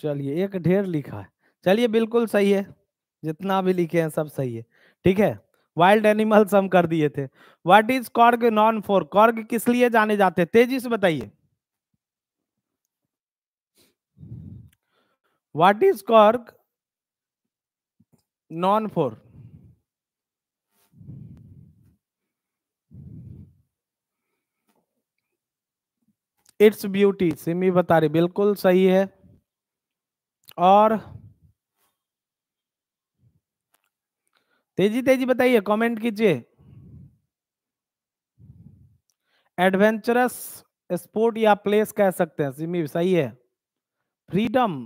चलिए एक ढेर लिखा है चलिए बिल्कुल सही है जितना भी लिखे हैं सब सही है ठीक है वाइल्ड एनिमल्स हम कर दिए थे what is Coorg known for Coorg किस लिए जाने जाते तेजी से बताइए what is Coorg known for its beauty Simi बता रही बिल्कुल सही है और तेजी तेजी बताइए कमेंट कीजिए एडवेंचरस स्पोर्ट या प्लेस कह सकते हैं सिमी सही है फ्रीडम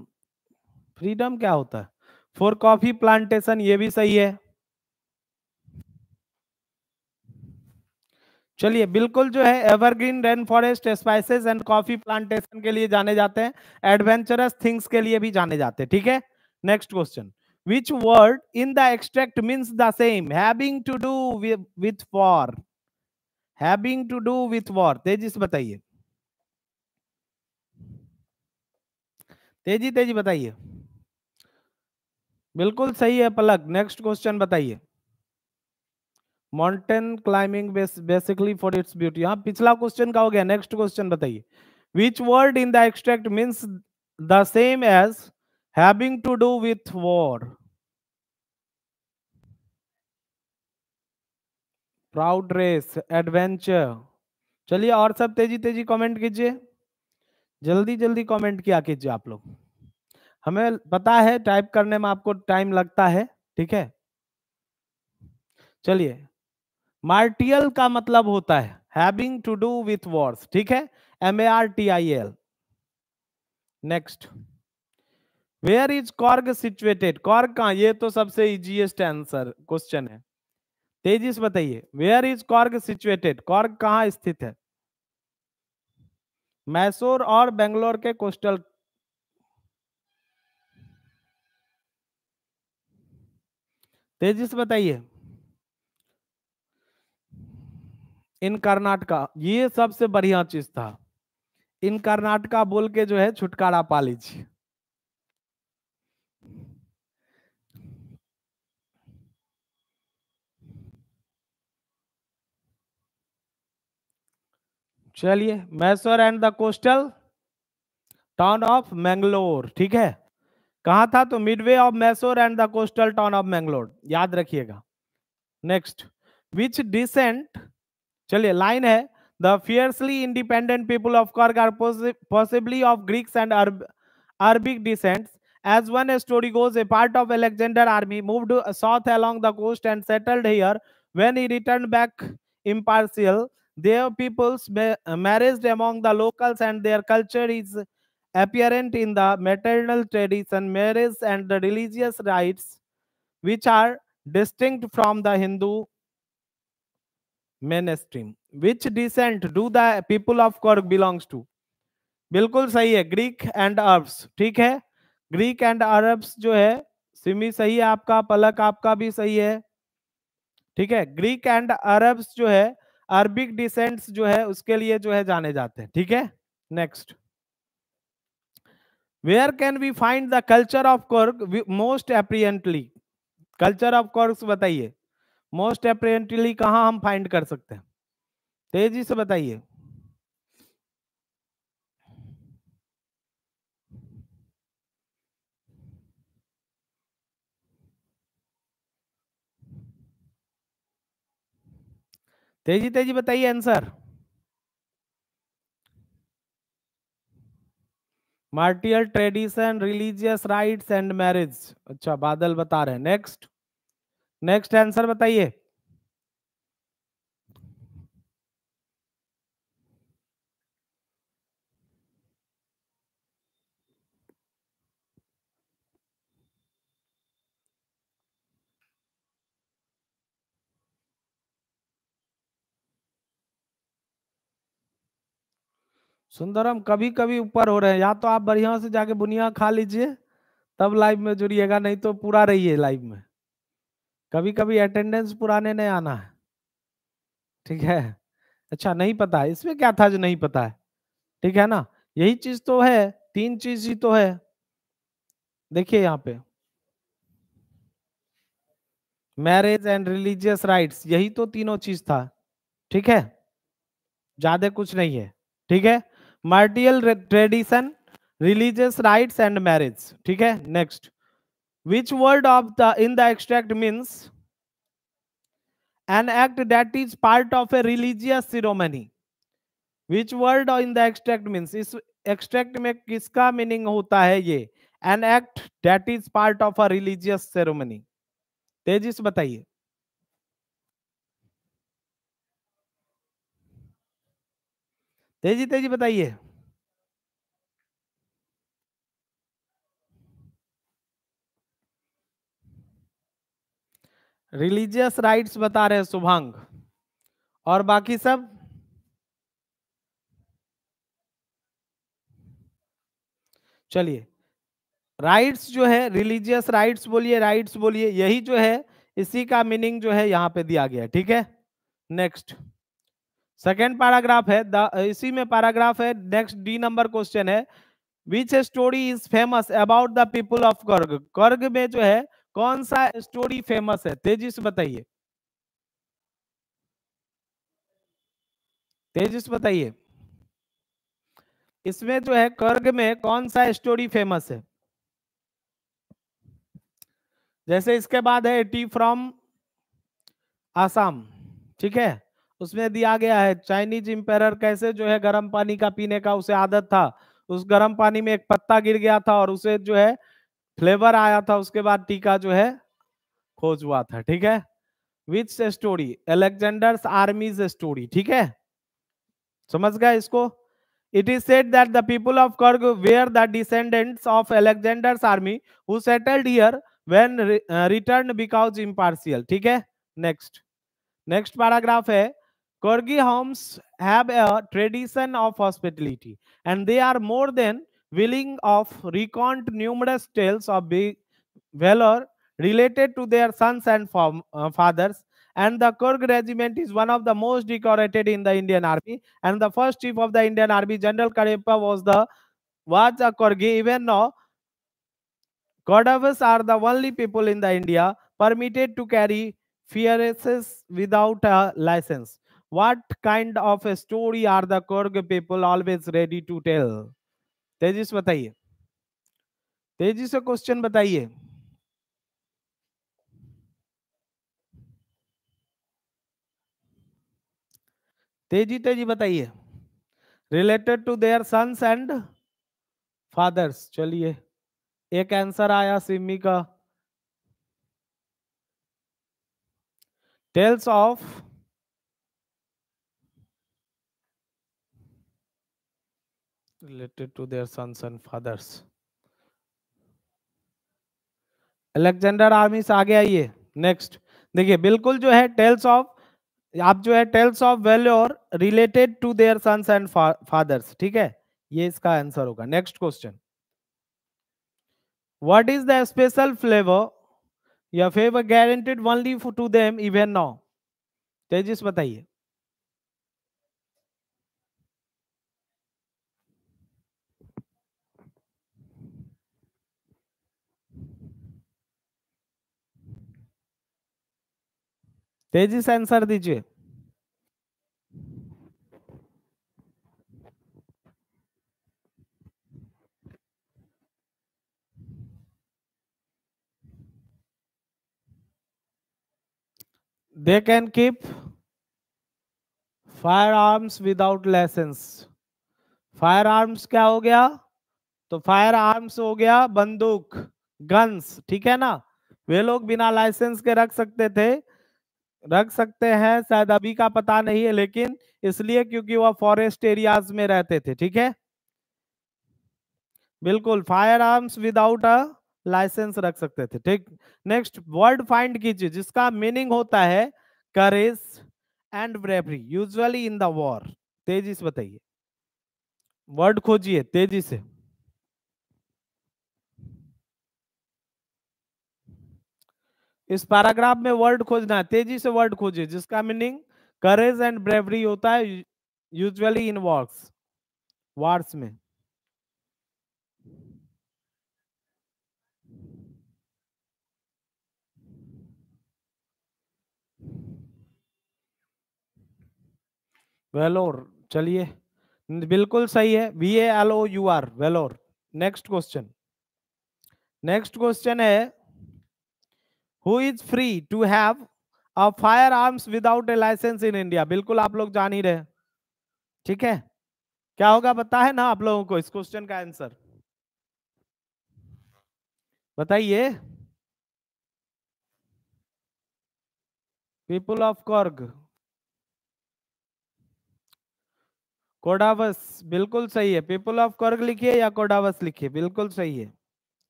फ्रीडम क्या होता है फॉर कॉफी प्लांटेशन ये भी सही है चलिए बिल्कुल जो है evergreen rain forest spices and coffee plantation के लिए जाने जाते हैं एडवेंचरस थिंग्स के लिए भी जाने जाते हैं ठीक है next question which word in the extract means the same having to do with, with for having to do with war तेजी से बताइए तेजी तेजी बताइए बिल्कुल सही है पलक नेक्स्ट क्वेश्चन बताइए mountain climbing basically for its beauty हाँ पिछला क्वेश्चन का हो गया नेक्स्ट क्वेश्चन बताइए which word in the extract means the same as having to do with war proud race adventure चलिए और सब तेजी तेजी कमेंट कीजिए जल्दी जल्दी कमेंट किया कीजिए आप लोग हमें पता है टाइप करने में आपको टाइम लगता है ठीक है चलिए मार्टियल का मतलब होता है having to do with wars ठीक है M A R T I L next where is Coorg situated Coorg कहा ये तो सबसे इजीएस्ट आंसर क्वेश्चन है तेजी से बताइए where is Coorg situated Coorg कहाँ स्थित है मैसूर और बेंगलोर के कोस्टल तेजी से बताइए इन कर्नाटका ये सबसे बढ़िया चीज था इन कर्नाटका बोल के जो है छुटकारा पा लीजिए चलिए Mysore and the coastal town of Mangalore ठीक है कहा था तो midway of Mysore and the coastal town of Mangalore याद रखिएगा नेक्स्ट विच डिसेंट चलिए लाइन है the fiercely independent people of Coorg are possibly of Greeks and Arabic descent As one story goes, a part of Alexander army moved south along the coast and settled here. When he returned back impartial, Their peoples married among the locals and their culture is apparent in the maternal tradition, marriage and the religious rites, which are distinct from the Hindu mainstream. Which descent do the people of Cork belongs to? bilkul sahi hai greek and arabs theek hai greek and arabs jo hai simi sahi hai aapka palak aapka bhi sahi hai theek hai greek and arabs jo hai Arabic descents जो है उसके लिए जो है जाने जाते हैं ठीक है next where can we find the culture of Coorg most apparently culture of Coorg बताइए मोस्ट एप्रियंटली कहाँ हम फाइंड कर सकते हैं तेजी से बताइए तेजी तेजी बताइए answer martial tradition religious rites and marriage अच्छा बादल बता रहे हैं नेक्स्ट नेक्स्ट आंसर बताइए सुंदरम कभी कभी ऊपर हो रहे हैं या तो आप बढ़िया से जाके बुनिया खा लीजिए तब लाइव में जुड़िएगा नहीं तो पूरा रहिए लाइव में कभी कभी अटेंडेंस पुराने नहीं आना है ठीक है अच्छा नहीं पता है इसमें क्या था जो नहीं पता है ठीक है ना यही चीज तो है तीन चीज ही तो है देखिए यहाँ पे मैरिज एंड रिलीजियस राइट्स यही तो तीनों चीज था ठीक है ज्यादा कुछ नहीं है ठीक है martial tradition religious rites and marriage ठीक है next which word of the in the extract means an act that is part of a religious ceremony which word in the extract means इस एक्सट्रैक्ट में किसका meaning होता है ये an act that is part of a religious ceremony तेजी से बताइए तेजी तेजी बताइए रिलीजियस राइट्स बता रहे हैं शुभांग और बाकी सब चलिए राइट्स जो है रिलीजियस राइट्स बोलिए राइट्स बोलिए यही जो है इसी का मीनिंग जो है यहां पे दिया गया ठीक है नेक्स्ट सेकेंड पैराग्राफ है इसी में पैराग्राफ है नेक्स्ट डी नंबर क्वेश्चन है which story is famous about the people of Coorg Coorg में जो है कौन सा स्टोरी फेमस है तेजी से बताइए तेजी से बताइए इसमें जो है कर्ग में कौन सा स्टोरी फेमस है जैसे इसके बाद है टी फ्रॉम आसाम ठीक है उसमें दिया गया है चाइनीज इंपेरर कैसे जो है गर्म पानी का पीने का उसे आदत था उस गर्म पानी में एक पत्ता गिर गया था और उसे जो है फ्लेवर आया था उसके बाद टीका जो है खोज हुआ था ठीक है with story Alexander armies story ठीक है समझ गया इसको it is said that the people of Coorg were the descendants of Alexander army who settled here when return because impartial ठीक है नेक्स्ट नेक्स्ट पैराग्राफ है Korgi homes have a tradition of hospitality, and they are more than willing of recount numerous tales of valor related to their sons and uh, fathers. And the Korg regiment is one of the most decorated in the Indian army. And the first chief of the Indian army, General Karepa, was the was a Korgi. Even now, Kodavas are the only people in the India permitted to carry fierces without a license. what kind of a story are the korg people always ready to tell tejis bataiye tejis se question bataiye तेजी तेजी बताइए related to their sons and fathers चलिए एक answer आया सिमी का tales of related to their sons and fathers. Alexander armies आगे आइए next देखिए बिल्कुल जो है टेल्स ऑफ आप जो है tales of valour related to their sons and fathers ठीक है ये इसका आंसर होगा next question what is the special flavour या favour guaranteed only to them even now तेजिस बताइए तेजी से आंसर दीजिए they can keep fire arms without licence fire arms क्या हो गया तो फायर आर्म्स हो गया बंदूक गन्स ठीक है ना वे लोग बिना लाइसेंस के रख सकते थे रख सकते हैं शायद अभी का पता नहीं है लेकिन इसलिए क्योंकि वह फॉरेस्ट एरियाज में रहते थे ठीक है बिल्कुल fire arms without a licence रख सकते थे ठीक नेक्स्ट वर्ड फाइंड कीजिए जिसका मीनिंग होता है courage and bravery usually in the war तेजी से बताइए वर्ड खोजिए तेजी से इस पैराग्राफ में वर्ड खोजना है तेजी से वर्ड खोजिए जिसका मीनिंग करेज एंड ब्रेवरी होता है यूजुअली इन वॉर्स वार्स में वेलोर चलिए बिल्कुल सही है V A L O U R valour next question next question है who is free to have a fire arms without a licence in India बिल्कुल आप लोग जान ही रहे ठीक है क्या होगा पता है ना आप लोगों को इस क्वेश्चन का आंसर बताइए पीपुल ऑफ कॉर्ग कोडावस बिल्कुल सही है पीपुल ऑफ कॉर्ग लिखिए या कोडावस लिखिए बिल्कुल सही है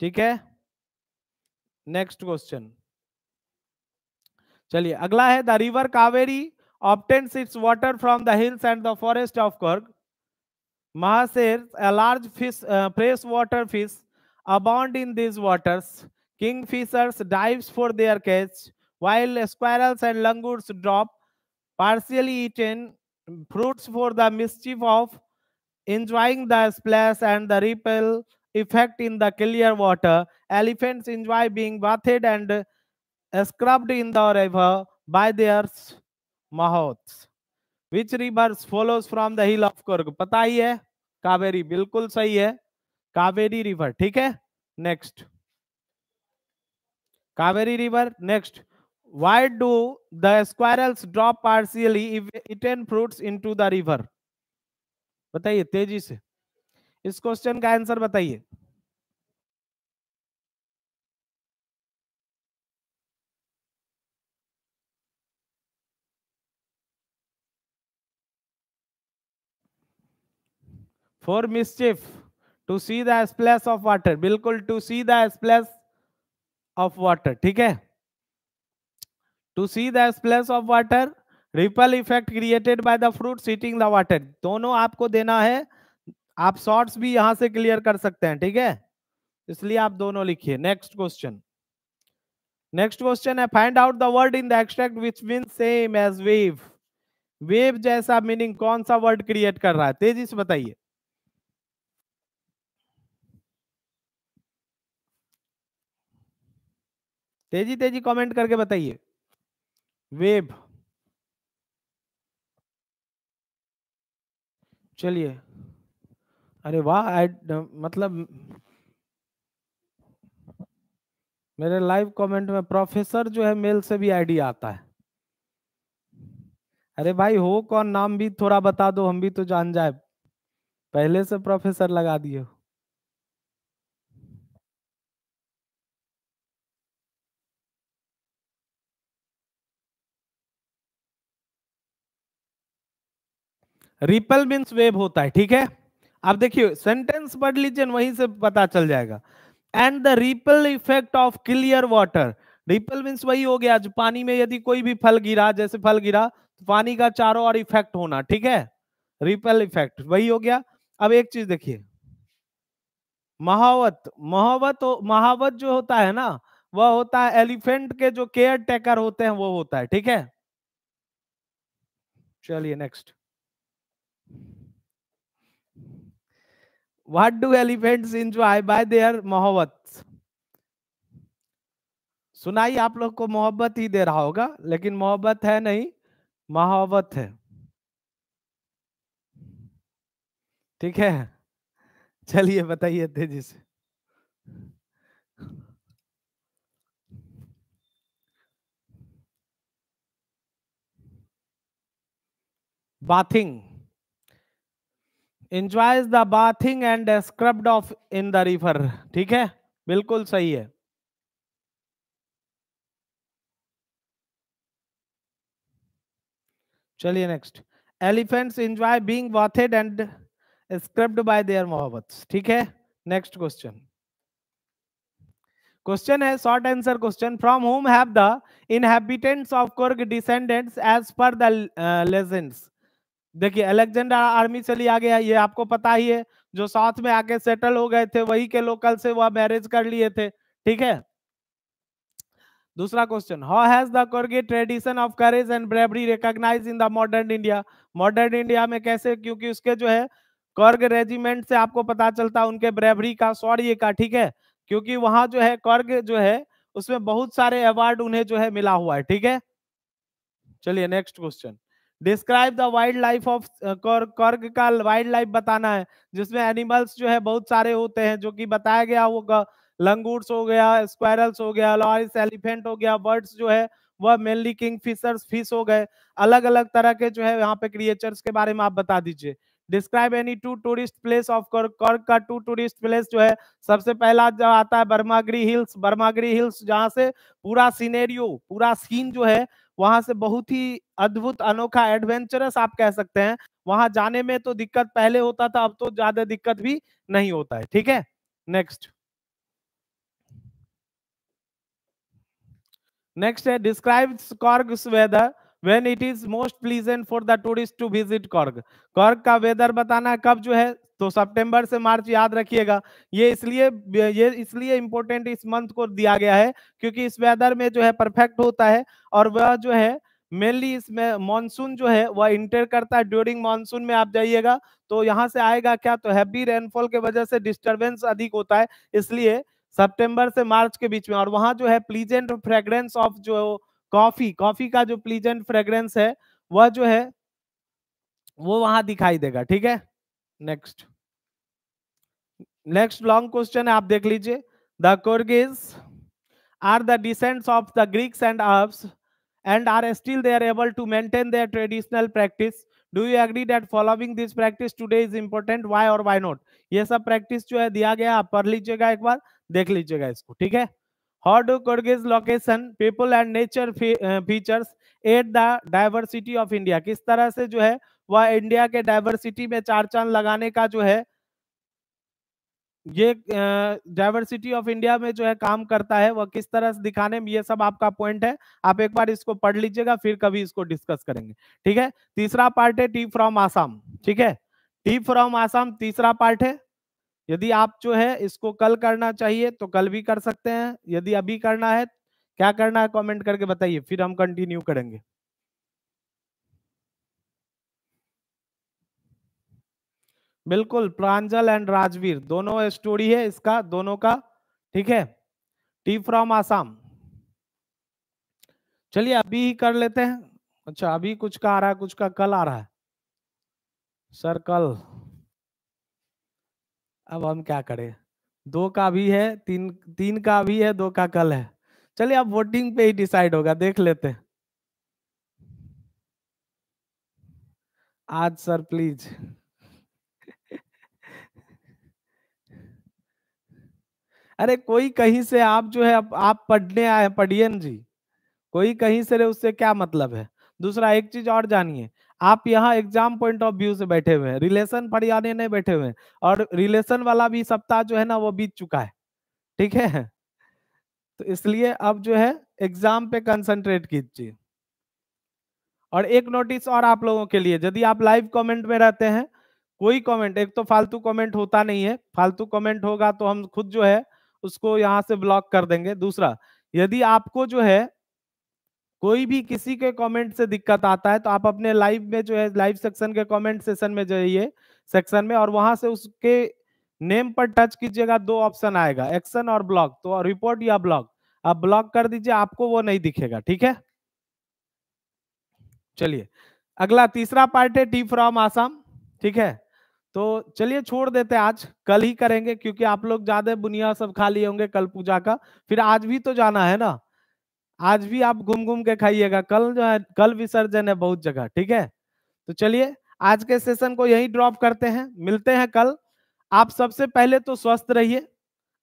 ठीक है नेक्स्ट क्वेश्चन चलिए अगला है the river Kaveri obtains its water from the hills and the forest of Coorg mahseer large fish fresh water fish abound in these waters. Kingfishers dives for their catch, while squirrels and langurs drop partially eaten fruits for the mischief of enjoying the splash and the ripple effect in the clear water. Elephants enjoy being bathed and scrubbed in the river by their mouths. Which river follows from the hill of Kurg? pata hi hai kaveri bilkul sahi hai kaveri river theek hai next kaveri river next why do the squirrels drop partially if eaten fruits into the river bataiye tezi se इस question का answer बताइए for mischief to see the splash of water बिल्कुल to see the splash of water ठीक है to see the splash of water ripple effect created by the fruit hitting the water दोनों आपको देना है आप शॉर्ट्स भी यहां से क्लियर कर सकते हैं ठीक है इसलिए आप दोनों लिखिए नेक्स्ट क्वेश्चन नेक्स्ट क्वेश्चन है find out the word in the extract which mean same as wave wave जैसा मीनिंग कौन सा वर्ड क्रिएट कर रहा है तेजी से बताइए तेजी तेजी कमेंट करके बताइए वेब चलिए अरे वाह आई मतलब मेरे लाइव कमेंट में प्रोफेसर जो है मेल से भी आईडी आता है अरे भाई हो कौन नाम भी थोड़ा बता दो हम भी तो जान जाए पहले से प्रोफेसर लगा दिए हो रिपल मीन्स वेव होता है ठीक है आप देखिए सेंटेंस पढ़ लीजिए वहीं से पता चल जाएगा and the ripple effect of clear water ripple means वही हो गया जो पानी में यदि कोई भी फल गिरा जैसे फल गिरा तो पानी का चारों ओर इफेक्ट होना ठीक है रिपल इफेक्ट वही हो गया अब एक चीज देखिए महावत महावत महावत जो होता है ना वह होता है एलिफेंट के जो केयर टेकर होते हैं वो होता है ठीक है चलिए next What do elephants enjoy by their मोहब्बत सुनाई आप लोग को मोहब्बत ही दे रहा होगा लेकिन मोहब्बत है नहीं मोहब्बत है ठीक है चलिए बताइए तेजी से bathing enjoys the bathing and scrubbed off in the river ठीक है बिल्कुल सही है चलिए next elephants enjoy being bathed and scrubbed by their मोहब्बत ठीक है नेक्स्ट क्वेश्चन क्वेश्चन है short answer question from home have the inhabitants of Coorg descendants as per the legends देखिए अलेक्जेंडर आर्मी चली आ गया ये आपको पता ही है जो साउथ में आके सेटल हो गए थे वही के लोकल से वह मैरिज कर लिए थे ठीक है दूसरा question how has the Coorgi tradition of courage and bravery recognise in the modern India modern India में कैसे क्योंकि उसके जो है कर्ग रेजिमेंट से आपको पता चलता उनके ब्रेवरी का सॉरी का ठीक है क्योंकि वहां जो है कर्ग जो है उसमें बहुत सारे अवार्ड उन्हें जो है मिला हुआ है ठीक है चलिए next question describe the wild life of Coorg का वाइल्ड लाइफ बताना है जिसमें एनिमल्स जो है बहुत सारे होते हैं जो कि बताया गया वो लंगूट्स हो गया स्क्वायरल्स हो गया लॉरिस एलिफेंट हो गया बर्ड्स जो है वह मेनली किंग फिशर्स फिश हो गए अलग अलग तरह के जो है यहाँ पे क्रिएचर्स के बारे में आप बता दीजिए describe any two tourist place of Coorg का टू टूरिस्ट प्लेस जो है सबसे पहला जो आता है बर्मागिरी हिल्स बर्मागिरी हिल्स जहाँ से पूरा सीनेरियो पूरा सीन जो है वहां से बहुत ही अद्भुत अनोखा एडवेंचरस आप कह सकते हैं वहां जाने में तो दिक्कत पहले होता था अब तो ज्यादा दिक्कत भी नहीं होता है ठीक है नेक्स्ट नेक्स्ट है describes Coorg's weather when it is most pleasant for the tourist to visit Coorg Coorg का वेदर बताना है कब जो है तो सितंबर से मार्च याद रखिएगा ये इसलिए ये इसलिए इम्पोर्टेंट इस मंथ को दिया गया है क्योंकि इस वेदर में जो है परफेक्ट होता है और वह जो है मेनली इसमें मॉनसून जो है वह इंटर करता है ड्यूरिंग मॉनसून में आप जाइएगा तो यहाँ से आएगा क्या तो हैवी रेनफॉल के वजह से डिस्टर्बेंस अधिक होता है इसलिए सितंबर से मार्च के बीच में और वहाँ जो है प्लीजेंट फ्रेग्रेंस ऑफ जो कॉफी कॉफी का जो प्लीजेंट फ्रेग्रेंस है वह जो है वो वहां दिखाई देगा ठीक है नेक्स्ट नेक्स्ट लॉन्ग क्वेश्चन है आप देख लीजिए the Coorgis are the descents of the Greeks and Arabs and are still they are able to maintain their traditional practice do you agree that following this practice today is important why और why not ये सब practice जो है दिया गया आप पढ़ लीजिएगा एक बार देख लीजिएगा इसको ठीक है How do Kyrgyz location, people and nature uh, features at the diversity of India किस तरह से जो है वह इंडिया के डाइवर्सिटी में चार चांद लगाने का जो है ये डाइवर्सिटी ऑफ इंडिया में जो है काम करता है वह किस तरह से दिखाने में ये सब आपका पॉइंट है आप एक बार इसको पढ़ लीजिएगा फिर कभी इसको डिस्कस करेंगे ठीक है तीसरा पार्ट है टी फ्रॉम आसाम ठीक है टी फ्रॉम आसाम तीसरा पार्ट है यदि आप जो है इसको कल करना चाहिए तो कल भी कर सकते हैं यदि अभी करना है क्या करना है कमेंट करके बताइए फिर हम कंटिन्यू करेंगे बिल्कुल प्रांजल एंड राजवीर दोनों स्टोरी है इसका दोनों का ठीक है टी फ्रॉम आसाम चलिए अभी ही कर लेते हैं अच्छा अभी कुछ का आ रहा है कुछ का कल आ रहा है सर कल अब हम क्या करें दो का भी है तीन तीन का भी है दो का कल है चलिए अब वोटिंग पे ही डिसाइड होगा देख लेते हैं आज सर प्लीज अरे कोई कहीं से आप जो है आप पढ़ने आए पढ़िए जी कोई कहीं से उससे क्या मतलब है दूसरा एक चीज और जानिए आप यहाँ एग्जाम पॉइंट ऑफ व्यू से बैठे हुए हैं रिलेशन फरियाने नहीं बैठे हुए हैं और रिलेशन वाला भी सप्ताह जो है ना वो बीत चुका है ठीक है तो इसलिए अब जो है एग्जाम पे कंसंट्रेट कीजिए और एक नोटिस और आप लोगों के लिए यदि आप लाइव कमेंट में रहते हैं कोई कमेंट एक तो फालतू कमेंट होता नहीं है फालतू कमेंट होगा तो हम खुद जो है उसको यहाँ से ब्लॉक कर देंगे दूसरा यदि आपको जो है कोई भी किसी के कमेंट से दिक्कत आता है तो आप अपने लाइव में जो है लाइव सेक्शन के कमेंट सेशन में जाइए सेक्शन में और वहां से उसके नेम पर टच कीजिएगा दो ऑप्शन आएगा एक्शन और ब्लॉक तो रिपोर्ट या ब्लॉक आप ब्लॉक कर दीजिए आपको वो नहीं दिखेगा ठीक है चलिए अगला तीसरा पार्ट है टी फ्रॉम आसाम ठीक है तो चलिए छोड़ देते आज कल ही करेंगे क्योंकि आप लोग ज्यादा बुनिया सब खा लिए होंगे कल पूजा का फिर आज भी तो जाना है ना आज भी आप घूम घूम के खाइएगा कल जो है कल विसर्जन है बहुत जगह ठीक है तो चलिए आज के सेशन को यही ड्रॉप करते हैं मिलते हैं कल आप सबसे पहले तो स्वस्थ रहिए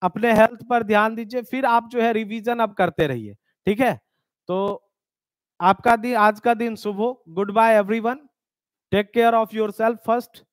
अपने हेल्थ पर ध्यान दीजिए फिर आप जो है रिवीजन आप करते रहिए ठीक है तो आपका दिन आज का दिन शुभ हो good bye everyone take care of your self first